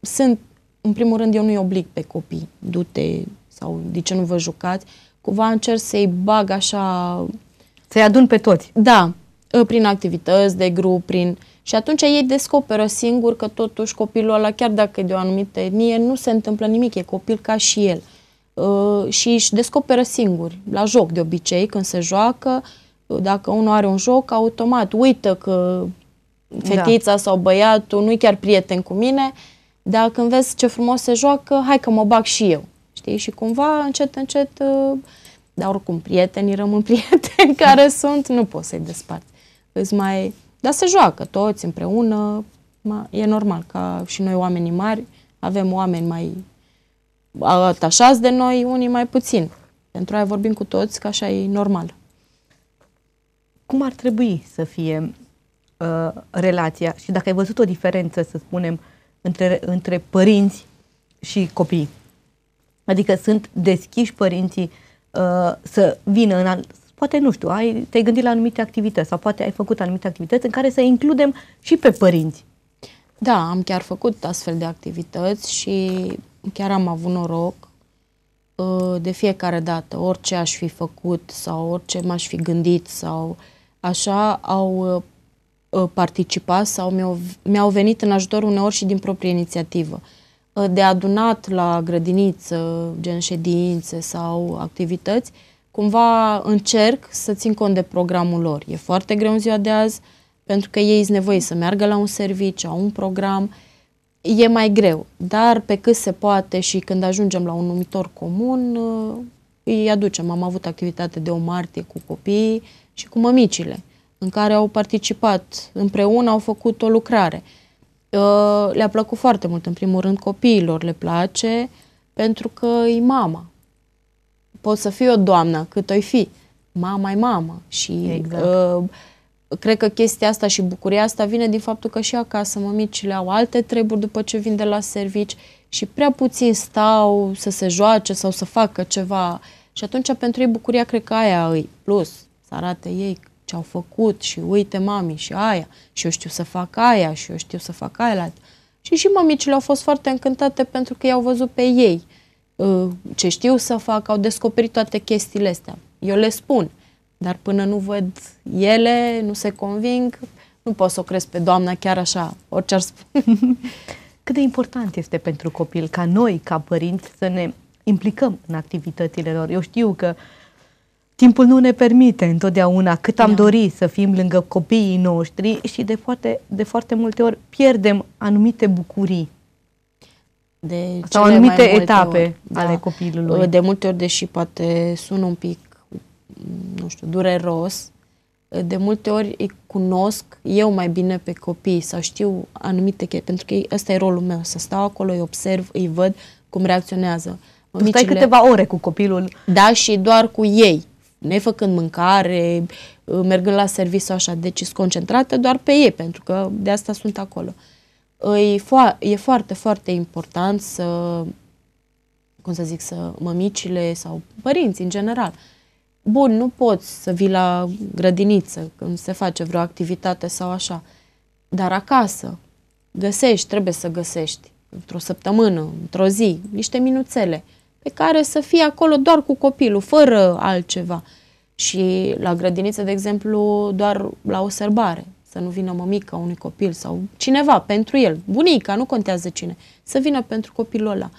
sunt, în primul rând, eu nu-i oblig pe copii, du-te sau de ce nu vă jucați, cumva încerc să-i bag așa... Să-i adun pe toți. Da, prin activități de grup, prin... Uh, și atunci ei descoperă singur că totuși copilul ăla, chiar dacă e de o anumită etnie, nu se întâmplă nimic, e copil ca și el. Uh, și își descoperă singuri, la joc de obicei, când se joacă, uh, dacă unul are un joc, automat uită că fetița da. sau băiatul nu-i chiar prieten cu mine, dar când vezi ce frumos se joacă, hai că mă bag și eu. Știi? Și cumva, încet, încet, uh, dar oricum, prietenii rămân prieteni care sunt, nu poți să-i desparți. Îți mai dar se joacă toți împreună, e normal ca și noi oamenii mari avem oameni mai atașați de noi, unii mai puțin. Pentru aia vorbim cu toți, că așa e normal. Cum ar trebui să fie uh, relația și dacă ai văzut o diferență, să spunem, între, între părinți și copii? Adică sunt deschiși părinții uh, să vină în, poate, nu știu, ai, te-ai gândit la anumite activități sau poate ai făcut anumite activități în care să includem și pe părinți. Da, am chiar făcut astfel de activități și chiar am avut noroc uh, de fiecare dată, orice aș fi făcut sau orice m-aș fi gândit sau așa, au uh, uh, participat sau mi-au, mi-au venit în ajutor uneori și din proprie inițiativă. De adunat la grădiniță, gen ședințe sau activități, cumva încerc să țin cont de programul lor. E foarte greu în ziua de azi, pentru că ei sunt nevoie să meargă la un serviciu, au un program, e mai greu, dar pe cât se poate și când ajungem la un numitor comun, uh, îi aducem. Am avut activitate de o martie cu copiii și cu mămicile, în care au participat împreună, au făcut o lucrare. Uh, le-a plăcut foarte mult, în primul rând copiilor le place, pentru că e mama poți să fii o doamnă cât oi fi, mama e mamă și exact. uh, cred că chestia asta și bucuria asta vine din faptul că și acasă mămicile au alte treburi după ce vin de la servici și prea puțin stau să se joace sau să facă ceva și atunci pentru ei bucuria cred că aia îi plus să arate ei ce au făcut și uite mami și aia și eu știu să fac aia și eu știu să fac aia și și mămicile au fost foarte încântate pentru că i-au văzut pe ei Uh, ce știu să fac, au descoperit toate chestiile astea. Eu le spun, dar până nu văd ele, nu se conving, nu pot să o cresc pe doamna chiar așa, orice ar spune. Cât de important este pentru copil ca noi, ca părinți, să ne implicăm în activitățile lor. Eu știu că timpul nu ne permite întotdeauna cât am da. dori să fim lângă copiii noștri și de foarte, de foarte multe ori pierdem anumite bucurii de Sau anumite etape ori, da, ale copilului. De multe ori, deși poate sună un pic, nu știu, dureros, de multe ori îi cunosc eu mai bine pe copii sau știu anumite chestii, pentru că ăsta e rolul meu, să stau acolo, îi observ, îi văd cum reacționează. Tu stai Micile, câteva ore cu copilul. Da, și doar cu ei, ne făcând mâncare, mergând la serviciu așa, deci sunt concentrată doar pe ei, pentru că de asta sunt acolo. Uh, îi fo- e foarte, foarte important să, cum să zic, să mămicile sau părinții în general. Bun, nu poți să vii la grădiniță când se face vreo activitate sau așa, dar acasă găsești, trebuie să găsești într-o săptămână, într-o zi, niște minuțele pe care să fie acolo doar cu copilul, fără altceva. Și la grădiniță, de exemplu, doar la o sărbare, să nu vină mămica unui copil sau cineva pentru el, bunica, nu contează cine, să vină pentru copilul ăla.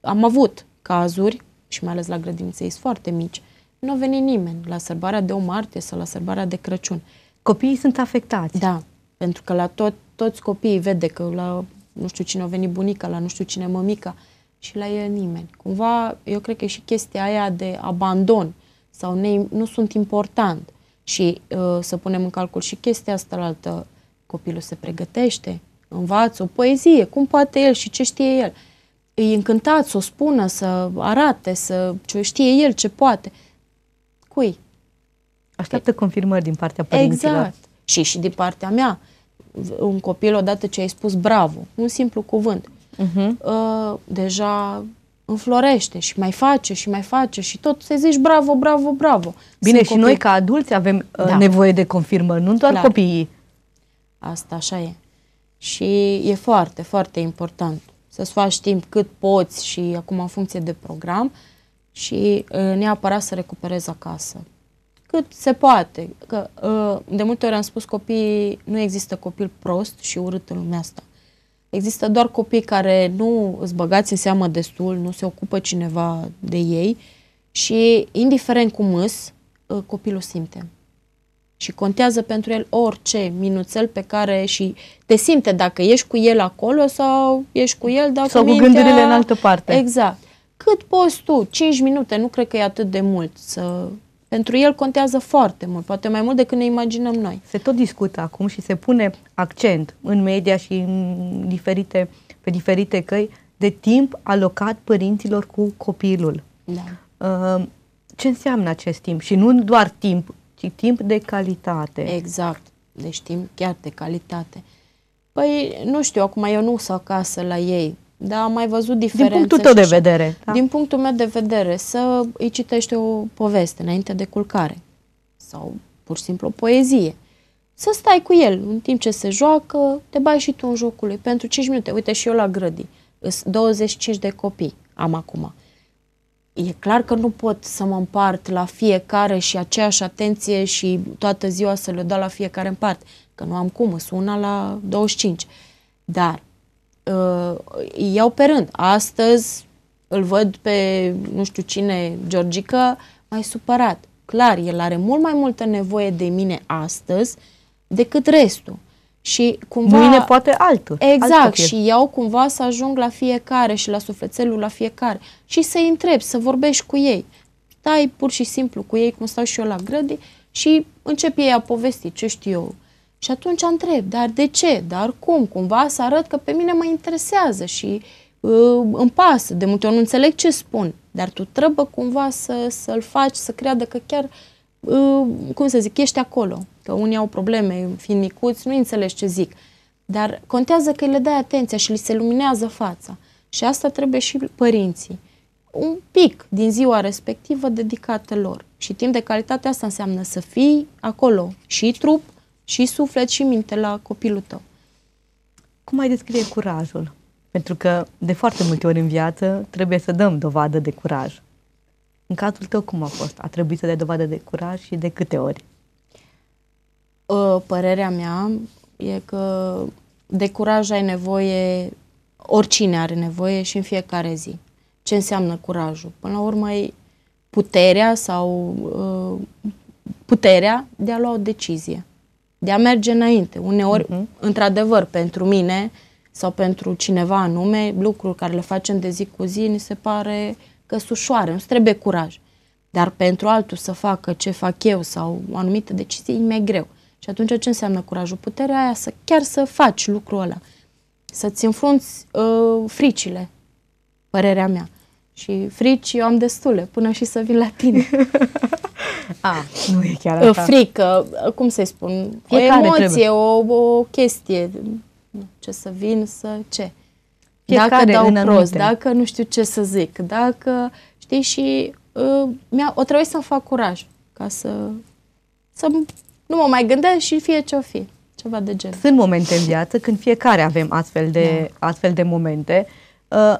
Am avut cazuri, și mai ales la grădinițe, sunt foarte mici, nu a venit nimeni la sărbarea de o martie sau la sărbarea de Crăciun. Copiii sunt afectați. Da, pentru că la tot, toți copiii vede că la nu știu cine a venit bunica, la nu știu cine mămica și la el nimeni. Cumva, eu cred că e și chestia aia de abandon sau ne, nu sunt important și uh, să punem în calcul și chestia asta la altă. Copilul se pregătește, învață o poezie, cum poate el și ce știe el. Îi încântat să o spună, să arate, să ce știe el, ce poate. Cui? Așteaptă confirmări din partea părinților. Exact. Și și din partea mea. Un copil, odată ce ai spus bravo, un simplu cuvânt, uh-huh. uh, deja înflorește și mai face și mai face și tot să zici bravo, bravo, bravo. Bine, Sunt și copii... noi ca adulți avem uh, da. nevoie de confirmă, nu doar Clar. copiii. Asta așa e. Și e foarte, foarte important să-ți faci timp cât poți și acum în funcție de program și uh, neapărat să recuperezi acasă. Cât se poate. Că, uh, de multe ori am spus copiii, nu există copil prost și urât în lumea asta. Există doar copii care nu îți băgați în seamă destul, nu se ocupă cineva de ei și, indiferent cum îs, ă, copilul simte. Și contează pentru el orice minuțel pe care și te simte dacă ești cu el acolo sau ești cu el, dacă Sau cu mintea... gândurile în altă parte. Exact. Cât poți tu? 5 minute, nu cred că e atât de mult să pentru el contează foarte mult, poate mai mult decât ne imaginăm noi. Se tot discută acum și se pune accent în media și în diferite, pe diferite căi de timp alocat părinților cu copilul. Da. Uh, ce înseamnă acest timp? Și nu doar timp, ci timp de calitate. Exact. Deci timp chiar de calitate. Păi, nu știu, acum eu nu sunt acasă la ei, dar am mai văzut diferențe. Din punctul tău de vedere. Da? Din punctul meu de vedere, să îi citești o poveste înainte de culcare sau pur și simplu o poezie. Să stai cu el în timp ce se joacă, te bai și tu în jocul lui pentru 5 minute. Uite și eu la grădi. 25 de copii am acum. E clar că nu pot să mă împart la fiecare și aceeași atenție și toată ziua să le dau la fiecare în parte, că nu am cum, sunt una la 25. Dar uh, iau pe rând. Astăzi îl văd pe nu știu cine, Georgica, mai supărat. Clar, el are mult mai multă nevoie de mine astăzi decât restul. Și cumva... Mâine poate altul. Exact. Alt și iau cumva să ajung la fiecare și la sufletelul la fiecare. Și să-i întreb, să vorbești cu ei. Stai pur și simplu cu ei, cum stau și eu la grădi și încep ei a povesti, ce știu eu, și atunci întreb, dar de ce, dar cum, cumva să arăt că pe mine mă interesează și uh, îmi pasă, de multe ori nu înțeleg ce spun, dar tu trebuie cumva să, să-l faci, să creadă că chiar, uh, cum să zic, ești acolo, că unii au probleme, fiind micuți, nu înțelegi ce zic, dar contează că le dai atenția și li se luminează fața. Și asta trebuie și părinții. Un pic din ziua respectivă dedicată lor. Și timp de calitate asta înseamnă să fii acolo și trup, și suflet și minte la copilul tău. Cum ai descrie curajul? Pentru că de foarte multe ori în viață trebuie să dăm dovadă de curaj. În cazul tău cum a fost? A trebuit să dai dovadă de curaj și de câte ori? Părerea mea e că de curaj ai nevoie, oricine are nevoie și în fiecare zi. Ce înseamnă curajul? Până la urmă e puterea sau uh, puterea de a lua o decizie de a merge înainte. Uneori, uh-huh. într-adevăr, pentru mine sau pentru cineva anume, lucruri care le facem de zi cu zi, ni se pare că sunt ușoare, nu trebuie curaj. Dar pentru altul să facă ce fac eu sau o anumită decizie, e mai greu. Și atunci ce înseamnă curajul? Puterea aia să chiar să faci lucrul ăla. Să-ți înfrunți uh, fricile, părerea mea. Și frici eu am destule, până și să vin la tine. A, nu e chiar așa. Frică, cum să-i spun, Fiecare o emoție, o, o chestie, ce să vin, să ce. Fiecare dacă dau prost, anumite. dacă nu știu ce să zic, dacă, știi, și uh, mi-a, o trebuie să-mi fac curaj ca să, să nu mă mai gândesc și fie ce-o fi, ceva de genul. Sunt momente în viață când fiecare avem astfel de, da. astfel de momente. Uh,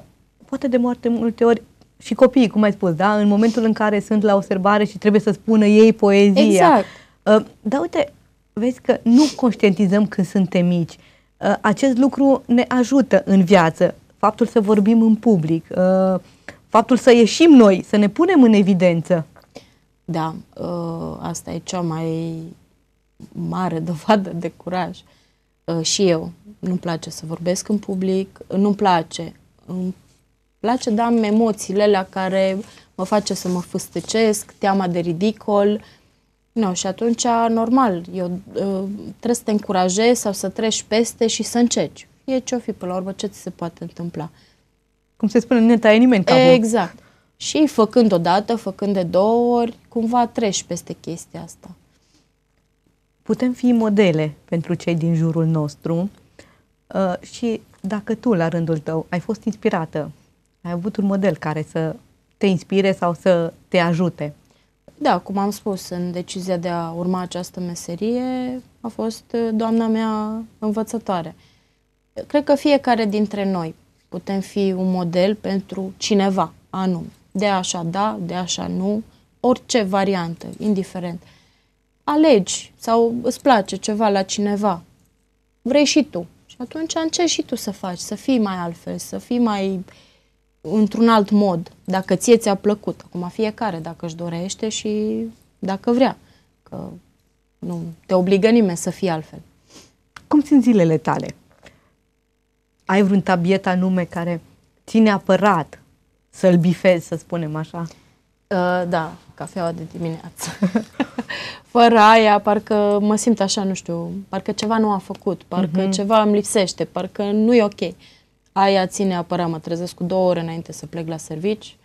poate de moarte multe ori și copiii, cum ai spus, da? În momentul în care sunt la observare și trebuie să spună ei poezia. Exact. Uh, dar uite, vezi că nu conștientizăm când suntem mici. Uh, acest lucru ne ajută în viață. Faptul să vorbim în public, uh, faptul să ieșim noi, să ne punem în evidență. Da, uh, asta e cea mai mare dovadă de curaj. Uh, și eu nu-mi place să vorbesc în public, nu-mi place. Îmi place, dar am emoțiile la care mă face să mă fâstăcesc, teama de ridicol. No, și atunci, normal, eu uh, trebuie să te încurajezi sau să treci peste și să încerci. E ce-o fi, până la urmă, ce ți se poate întâmpla. Cum se spune, ne taie nimeni capul. Exact. Și făcând o dată, făcând de două ori, cumva treci peste chestia asta. Putem fi modele pentru cei din jurul nostru uh, și dacă tu, la rândul tău, ai fost inspirată ai avut un model care să te inspire sau să te ajute. Da, cum am spus, în decizia de a urma această meserie a fost uh, doamna mea învățătoare. Cred că fiecare dintre noi putem fi un model pentru cineva anume. De așa da, de așa nu, orice variantă, indiferent. Alegi sau îți place ceva la cineva. Vrei și tu. Și atunci încerci și tu să faci, să fii mai altfel, să fii mai uh, într-un alt mod, dacă ție ți-a plăcut. Acum fiecare, dacă își dorește și dacă vrea. Că nu te obligă nimeni să fie altfel. Cum sunt zilele tale? Ai vreun tabiet anume care ține apărat să-l bifezi, să spunem așa? Uh, da, cafeaua de dimineață. Fără aia, parcă mă simt așa, nu știu, parcă ceva nu am făcut, parcă uh-huh. ceva îmi lipsește, parcă nu e ok. Uh, aia ține apărat, mă trezesc cu două ore înainte să plec la servici,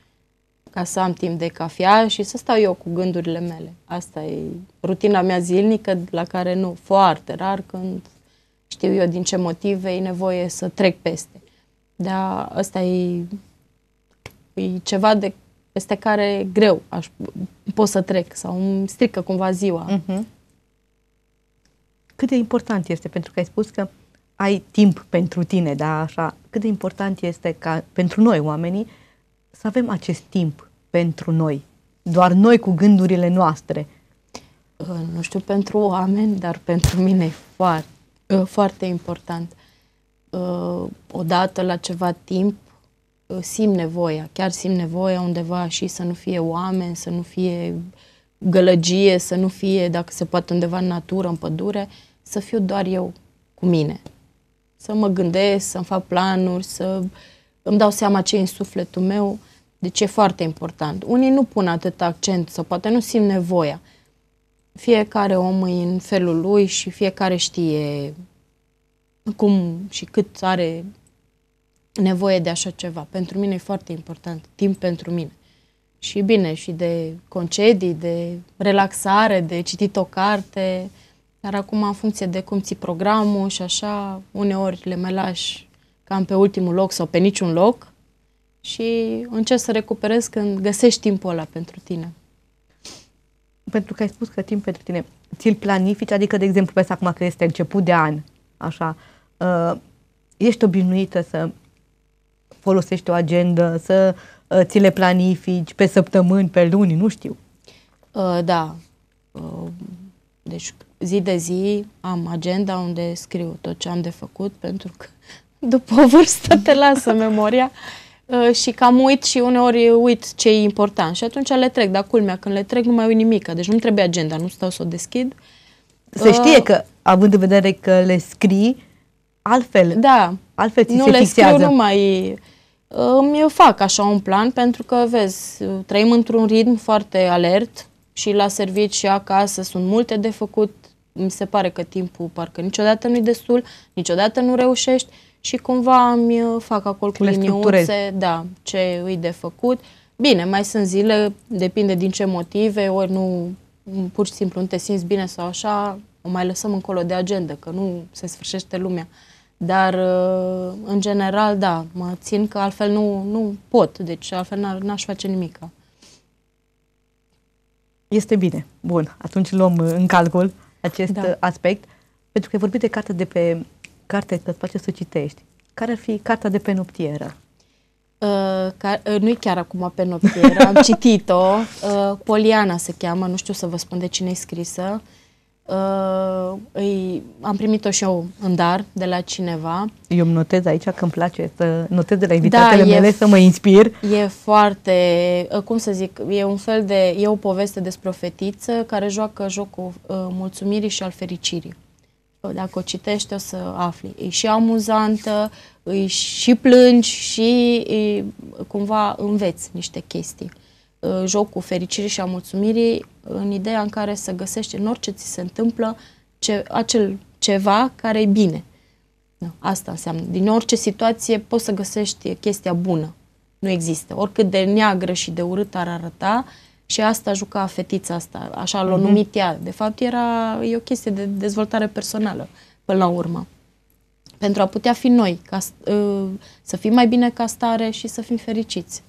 ca să am timp de cafea și să stau eu cu gândurile mele. Asta e rutina mea zilnică, la care nu, foarte rar când știu eu din ce motive e nevoie să trec peste. Dar asta e, e ceva de peste care greu aș, pot să trec sau îmi strică cumva ziua. Uh-huh. Cât de important este, pentru că ai spus că ai timp pentru tine, dar așa, cât de important este ca pentru noi oamenii să avem acest timp pentru noi, doar noi cu gândurile noastre. Uh, nu știu pentru oameni, dar pentru mine e foarte, uh, foarte important. Uh, odată la ceva timp simt nevoia, chiar simt nevoia undeva și să nu fie oameni, să nu fie gălăgie, să nu fie, dacă se poate, undeva în natură, în pădure, să fiu doar eu cu mine să mă gândesc, să-mi fac planuri, să îmi dau seama ce e în sufletul meu. Deci e foarte important. Unii nu pun atât accent sau poate nu simt nevoia. Fiecare om e în felul lui și fiecare știe cum și cât are nevoie de așa ceva. Pentru mine e foarte important, timp pentru mine. Și bine, și de concedii, de relaxare, de citit o carte, dar acum, în funcție de cum ții programul și așa, uneori le mai lași cam pe ultimul loc sau pe niciun loc și încerci să recuperezi când găsești timpul ăla pentru tine. Pentru că ai spus că timp pentru tine, ți-l planifici, adică, de exemplu, pe acum că este început de an, așa, uh, ești obișnuită să folosești o agendă, să uh, ți le planifici pe săptămâni, pe luni, nu știu. Uh, da. Uh, deci zi de zi am agenda unde scriu tot ce am de făcut, pentru că după o vârstă te lasă memoria uh, și cam uit și uneori uit ce e important și atunci le trec, dar culmea, când le trec nu mai uit nimic, deci nu trebuie agenda, nu stau să o deschid. Se uh, știe că, având în vedere că le scrii, altfel, da, altfel ți nu se le fixează. scriu, nu mai... Îmi uh, fac așa un plan pentru că, vezi, trăim într-un ritm foarte alert și la serviciu și acasă sunt multe de făcut, mi se pare că timpul parcă niciodată nu-i destul, niciodată nu reușești și cumva îmi uh, fac acolo cu liniuțe, da, ce îi de făcut. Bine, mai sunt zile, depinde din ce motive, ori nu, mm, pur și simplu nu te simți bine sau așa, o mai lăsăm încolo de agenda, că nu se sfârșește lumea. Dar, uh, în general, da, mă țin că altfel nu, nu pot, deci altfel n-aș face nimic. Este bine. Bun, atunci luăm uh, în calcul acest da. aspect, pentru că ai vorbit de carte de pe carte că îți place să citești. Care ar fi cartea de pe noptieră? Uh, car, uh, nu-i chiar acum pe noptieră, am citit-o. Uh, Poliana se cheamă, nu știu să vă spun de cine e scrisă. Uh, Uh, îi, am primit-o și eu în dar de la cineva. Eu îmi notez aici că îmi place să notez de la invitatele da, mele e, să mă inspir. E foarte, uh, cum să zic, e un fel de, e o poveste despre o fetiță care joacă jocul uh, mulțumirii și al fericirii. Uh, dacă o citești o să afli. E și amuzantă, îi și plângi și e, uh, cumva înveți niște chestii. Uh, jocul fericirii și a mulțumirii în ideea în care să găsești în orice ți se întâmplă ce, acel ceva care e bine. Da, asta înseamnă. Din orice situație poți să găsești chestia bună. Nu există. Oricât de neagră și de urât ar arăta, și asta juca fetița asta, așa l-a mm-hmm. numit ea. De fapt, era e o chestie de dezvoltare personală, până la urmă. Pentru a putea fi noi, ca, uh, să fim mai bine ca stare și să fim fericiți.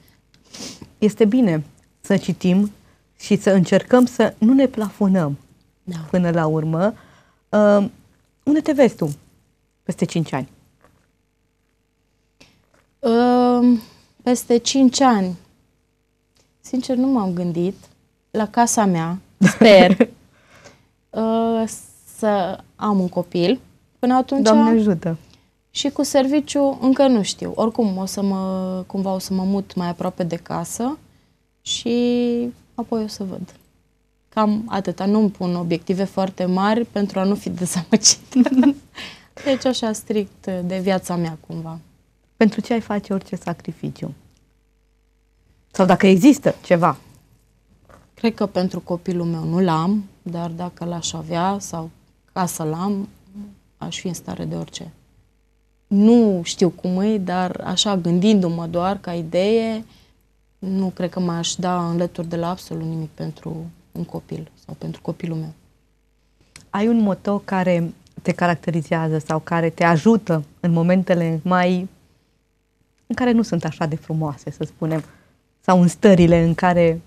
Este bine să citim și să încercăm să nu ne plafonăm da. până la urmă. Uh, unde te vezi tu peste 5 ani? Uh, peste 5 ani, sincer, nu m-am gândit. La casa mea, sper, uh, să am un copil. Până atunci... Doamne ajută! Și cu serviciu încă nu știu. Oricum, o să mă, cumva o să mă mut mai aproape de casă și apoi o să văd. Cam atâta. Nu-mi pun obiective foarte mari pentru a nu fi dezamăgită. Deci așa strict de viața mea cumva. Pentru ce ai face orice sacrificiu? Sau dacă există ceva? Cred că pentru copilul meu nu l-am, dar dacă l-aș avea sau ca să-l am, aș fi în stare de orice. Nu știu cum e, dar așa gândindu-mă doar ca idee, uh, nu cred că m-aș da înlături de la absolut nimic pentru un copil sau pentru copilul meu. Ai un moto care te caracterizează sau care te ajută în momentele mai în care nu sunt așa de frumoase, să spunem, sau în stările în care...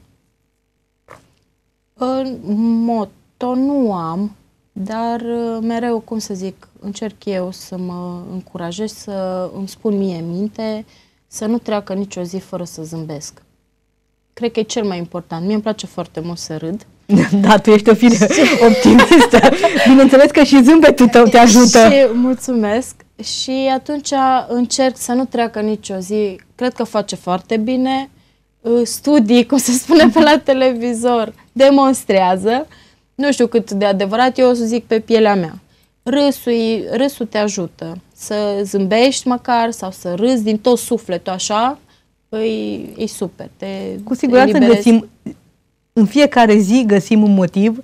În moto nu am, dar uh, mereu, cum să zic, încerc eu să mă încurajez, să îmi spun mie minte, să nu treacă nicio zi fără să zâmbesc cred că e cel mai important. Mie îmi place foarte mult să râd. Da, tu ești o fire optimistă. Bineînțeles că și zâmbetul tău te ajută. Și mulțumesc. Și atunci încerc să nu treacă nicio zi. Cred că face foarte bine. Studii, cum se spune pe la televizor, demonstrează. Nu știu cât de adevărat, eu o să zic pe pielea mea. Râsul, râsul te ajută să zâmbești măcar sau să râzi din tot sufletul așa, îi, păi, e super. Te, Cu siguranță te găsim, în fiecare zi găsim un motiv,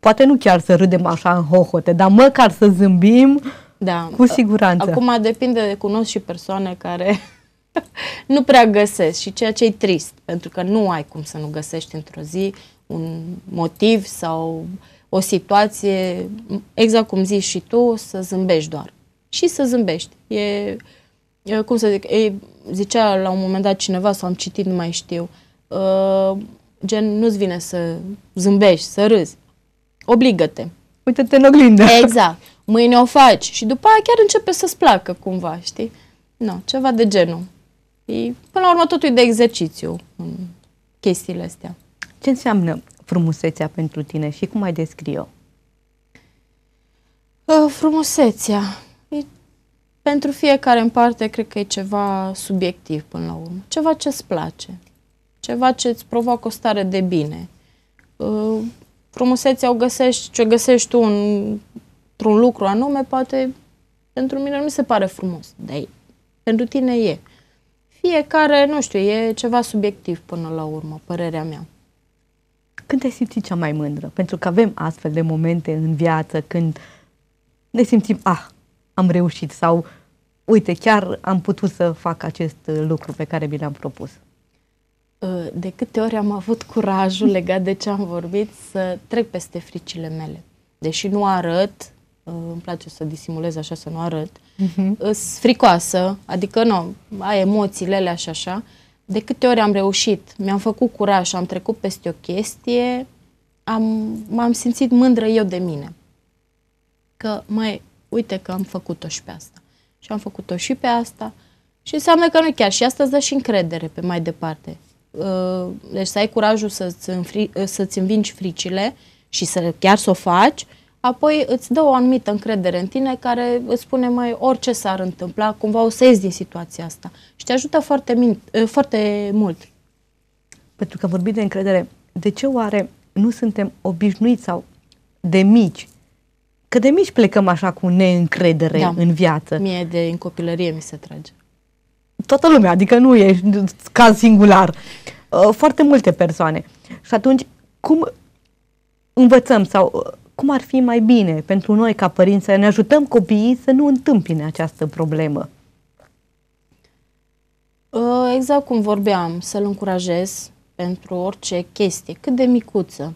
poate nu chiar să râdem așa în hohote, dar măcar să zâmbim, da. Cu siguranță. Acum depinde, de cunosc și persoane care nu prea găsesc și ceea ce e trist, pentru că nu ai cum să nu găsești într-o zi un motiv sau o situație, exact cum zici și tu, să zâmbești doar. Și să zâmbești. E cum să zic, ei, zicea la un moment dat cineva sau am citit, nu mai știu, uh, gen, nu-ți vine să zâmbești, să râzi. Obligă-te. Uită-te în oglindă. Exact. Mâine o faci și după aia chiar începe să-ți placă cumva, știi? Nu, no, ceva de genul. E, până la urmă, totul e de exercițiu în chestiile astea. Ce înseamnă frumusețea pentru tine și cum ai descrie-o? Uh, frumusețea. Pentru fiecare în parte, cred că e ceva subiectiv până la urmă. Ceva ce îți place. Ceva ce îți provoacă o stare de bine. Uh, frumusețea o găsești, ce găsești tu într-un lucru anume, poate pentru mine nu mi se pare frumos, dar pentru tine e. Fiecare, nu știu, e ceva subiectiv până la urmă, părerea mea. Când te simți cea mai mândră? Pentru că avem astfel de momente în viață când ne simțim, ah, am reușit sau uite, chiar am putut să fac acest uh, lucru pe care mi l-am propus? Uh, de câte ori am avut curajul legat de ce am vorbit să trec peste fricile mele. Deși nu arăt, uh, îmi place să disimulez așa, să nu arăt, uh-huh. sunt fricoasă, adică nu, ai emoțiile alea și așa. De câte ori am reușit, mi-am făcut curaj, am trecut peste o chestie, am, m-am simțit mândră eu de mine. Că, mai uite că am făcut-o și pe asta și am făcut-o și pe asta. Și înseamnă că nu chiar și asta îți dă și încredere pe mai departe. Uh, deci să ai curajul să-ți, înfri, să-ți învingi fricile și să chiar să o faci, apoi îți dă o anumită încredere în tine care îți spune mai orice s-ar întâmpla, cumva o să ieși din situația asta. Și te ajută foarte, min- uh, foarte mult. Pentru că vorbim de încredere, de ce oare nu suntem obișnuiți sau de mici Că de mici plecăm așa cu neîncredere da. în viață. Mie de în copilărie mi se trage. Toată lumea, adică nu e caz singular. Uh, foarte multe persoane. Și atunci, cum învățăm sau uh, cum ar fi mai bine pentru noi ca părinți să ne ajutăm copiii să nu întâmpine această problemă? Uh, exact cum vorbeam, să-l încurajez pentru orice chestie, cât de micuță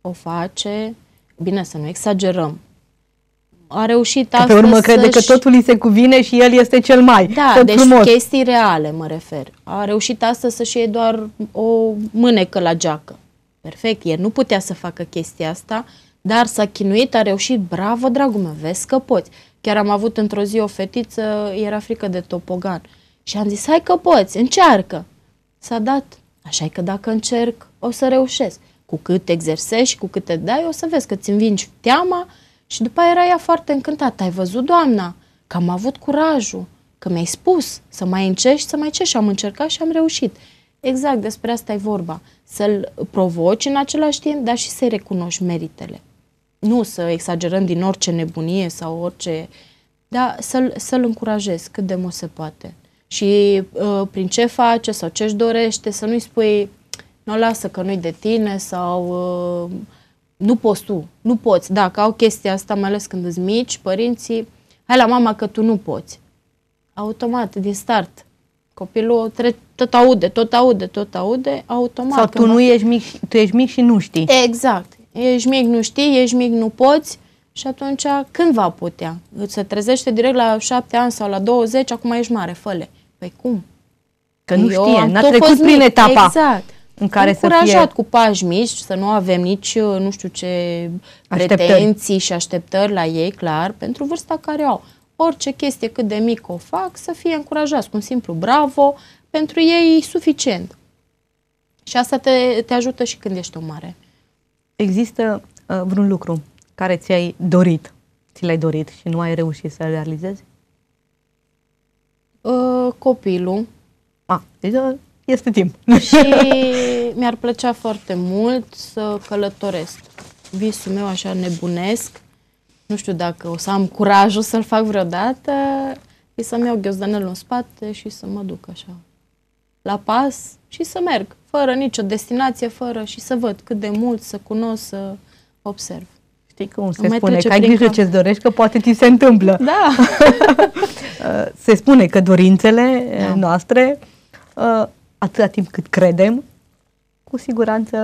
o face, bine să nu exagerăm, a reușit că astăzi Pe urmă crede că totul îi se cuvine și el este cel mai. Da, Tot deci frumos. chestii reale mă refer. A reușit astăzi să-și iei doar o mânecă la geacă. Perfect, el nu putea să facă chestia asta, dar s-a chinuit, a reușit, bravo, dragul meu, vezi că poți. Chiar am avut într-o zi o fetiță, era frică de topogan. Și am zis, hai că poți, încearcă. S-a dat. Așa că dacă încerc, o să reușesc. Cu cât exersezi, cu cât te dai, o să vezi că ți învingi teama, și după aia era ea foarte încântată. Ai văzut, doamna, că am avut curajul, că mi-ai spus să mai încerci, să mai ce și am încercat și am reușit. Exact, despre asta e vorba. Să-l provoci în același timp, dar și să-i recunoști meritele. Nu să exagerăm din orice nebunie sau orice... Dar să-l, să încurajezi cât de mult se poate. Și uh, prin ce face sau ce-și dorește, să nu-i spui nu lasă că nu-i de tine sau... Uh, nu poți tu, nu poți. Dacă au chestia asta, mai ales când îți mici, părinții, hai la mama că tu nu poți. Automat, din start. Copilul tre- tot aude, tot aude, tot aude, automat. Sau tu nu mă... ești mic, tu ești mic și nu știi. Exact. Ești mic, nu știi, ești mic, nu poți și atunci când va putea? Îți se trezește direct la șapte ani sau la 20, acum ești mare, făle. Păi cum? Că nu Eu știe, n-a trecut prin mic. etapa. Exact în care încurajat să fie... cu pași mici, să nu avem nici, uh, nu știu ce, așteptări. pretenții și așteptări la ei, clar, pentru vârsta care au. Orice chestie cât de mic o fac, să fie încurajați cu un simplu bravo, pentru ei e suficient. Și asta te, te ajută și când ești o mare. Există uh, vreun lucru care ți-ai dorit, ți l-ai dorit și nu ai reușit să-l realizezi? Uh, copilul. A, ah, deci uh, este timp. Și mi-ar plăcea foarte mult să călătoresc. Visul meu așa nebunesc, nu știu dacă o să am curajul să-l fac vreodată, e să-mi iau ghiozdanelul în spate și să mă duc așa la pas și să merg, fără nicio destinație, fără și să văd cât de mult, să cunosc, să observ. Știi cum se Mai spune, că ai grijă ce-ți dorești, că poate ti se întâmplă. Da. Uh, se spune că dorințele da. noastre uh, atâta timp cât credem, cu siguranță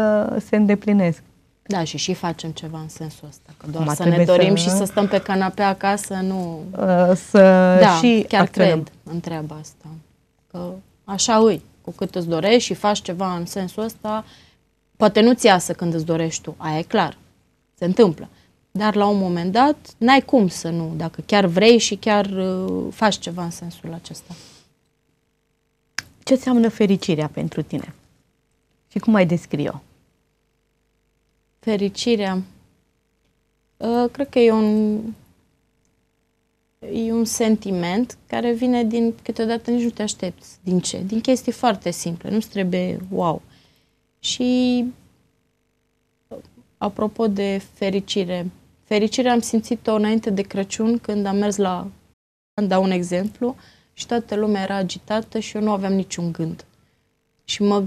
se îndeplinesc. Da, și și facem ceva în sensul ăsta, că doar să ne dorim să... și să stăm pe canapea acasă, nu... Uh, să da, și chiar acționăm. cred în treaba asta. Că așa ui, cu cât îți dorești și faci ceva în sensul ăsta, poate nu-ți iasă când îți dorești tu, aia e clar, se întâmplă. Dar la un moment dat, n-ai cum să nu, dacă chiar vrei și chiar uh, faci ceva în sensul acesta ce înseamnă fericirea pentru tine? Și cum ai descrie-o? Fericirea? Uh, cred că e un, e un sentiment care vine din câteodată nici nu te aștepți. Din ce? Din chestii foarte simple. Nu-ți trebuie wow. Și apropo de fericire, fericirea am simțit-o înainte de Crăciun când am mers la, Îmi dau un exemplu, uh, și toată lumea era agitată și eu nu aveam niciun gând. Și mă,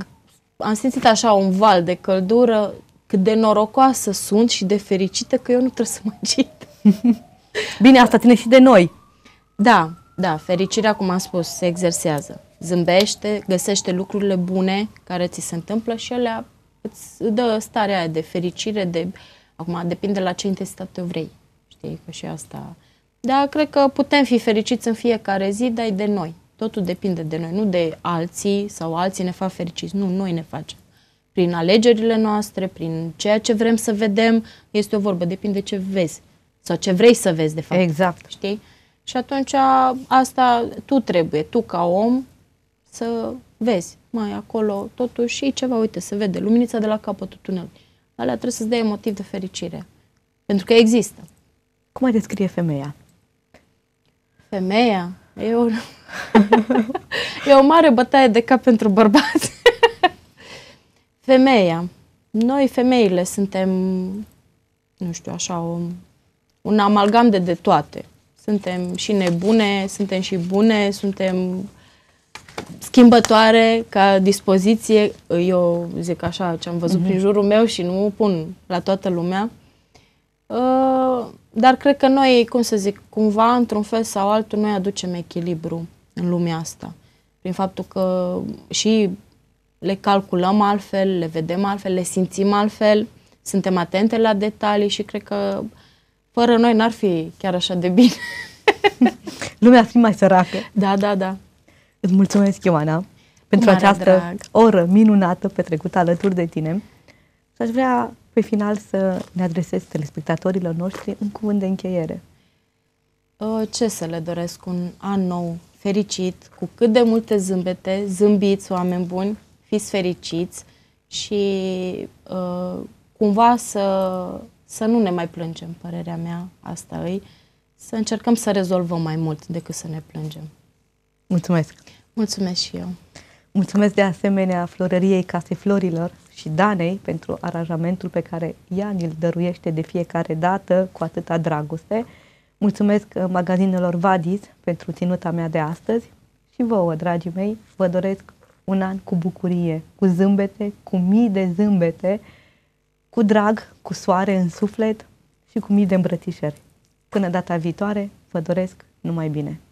am simțit așa un val de căldură, cât de norocoasă sunt și de fericită că eu nu trebuie să mă agit. Bine, asta ține și de noi. Da, da, fericirea, cum am spus, se exersează. Zâmbește, găsește lucrurile bune care ți se întâmplă și alea îți dă starea aia de fericire, de... Acum, depinde la ce intensitate o vrei. Știi că și asta dar cred că putem fi fericiți în fiecare zi, dar e de noi. Totul depinde de noi, nu de alții sau alții ne fac fericiți. Nu, noi ne facem. Prin alegerile noastre, prin ceea ce vrem să vedem, este o vorbă, depinde ce vezi sau ce vrei să vezi, de fapt. Exact. Știi? Și atunci asta tu trebuie, tu ca om, să vezi. Mai acolo, totuși, e ceva, uite, se vede, luminița de la capătul tunelului. Alea trebuie să-ți dea motiv de fericire. Pentru că există. Cum ai descrie femeia? femeia, e o, e o mare bătaie de cap pentru bărbați. femeia. Noi, femeile, suntem, nu știu, așa, o, un amalgam de de toate. Suntem și nebune, suntem și bune, suntem schimbătoare ca dispoziție. Eu zic așa ce am văzut mm-hmm. prin jurul meu și nu pun la toată lumea. Uh, dar cred că noi, cum să zic, cumva, într-un fel sau altul, noi aducem echilibru în lumea asta. Prin faptul că și le calculăm altfel, le vedem altfel, le simțim altfel, suntem atente la detalii și cred că fără noi n-ar fi chiar așa de bine. Lumea ar fi mai săracă. Da, da, da. Îți mulțumesc, Ioana, pentru Mare această drag. oră minunată petrecută alături de tine. Și aș vrea pe final să ne adresez telespectatorilor noștri un cuvânt de încheiere. Ă, ce să le doresc? Un an nou fericit, cu cât de multe zâmbete, zâmbiți oameni buni, fiți fericiți și ă, cumva să, să nu ne mai plângem, părerea mea, asta îi, să încercăm să rezolvăm mai mult decât să ne plângem. Mulțumesc! Mulțumesc și eu! Mulțumesc de asemenea Florăriei Casei Florilor și Danei pentru aranjamentul pe care ea îl dăruiește de fiecare dată cu atâta dragoste. Mulțumesc uh, magazinelor Vadis pentru ținuta mea de astăzi și vouă, dragii mei, vă doresc un an cu bucurie, cu zâmbete, cu mii de zâmbete, cu drag, cu soare în suflet și cu mii de îmbrățișări. Până data viitoare, vă doresc numai bine!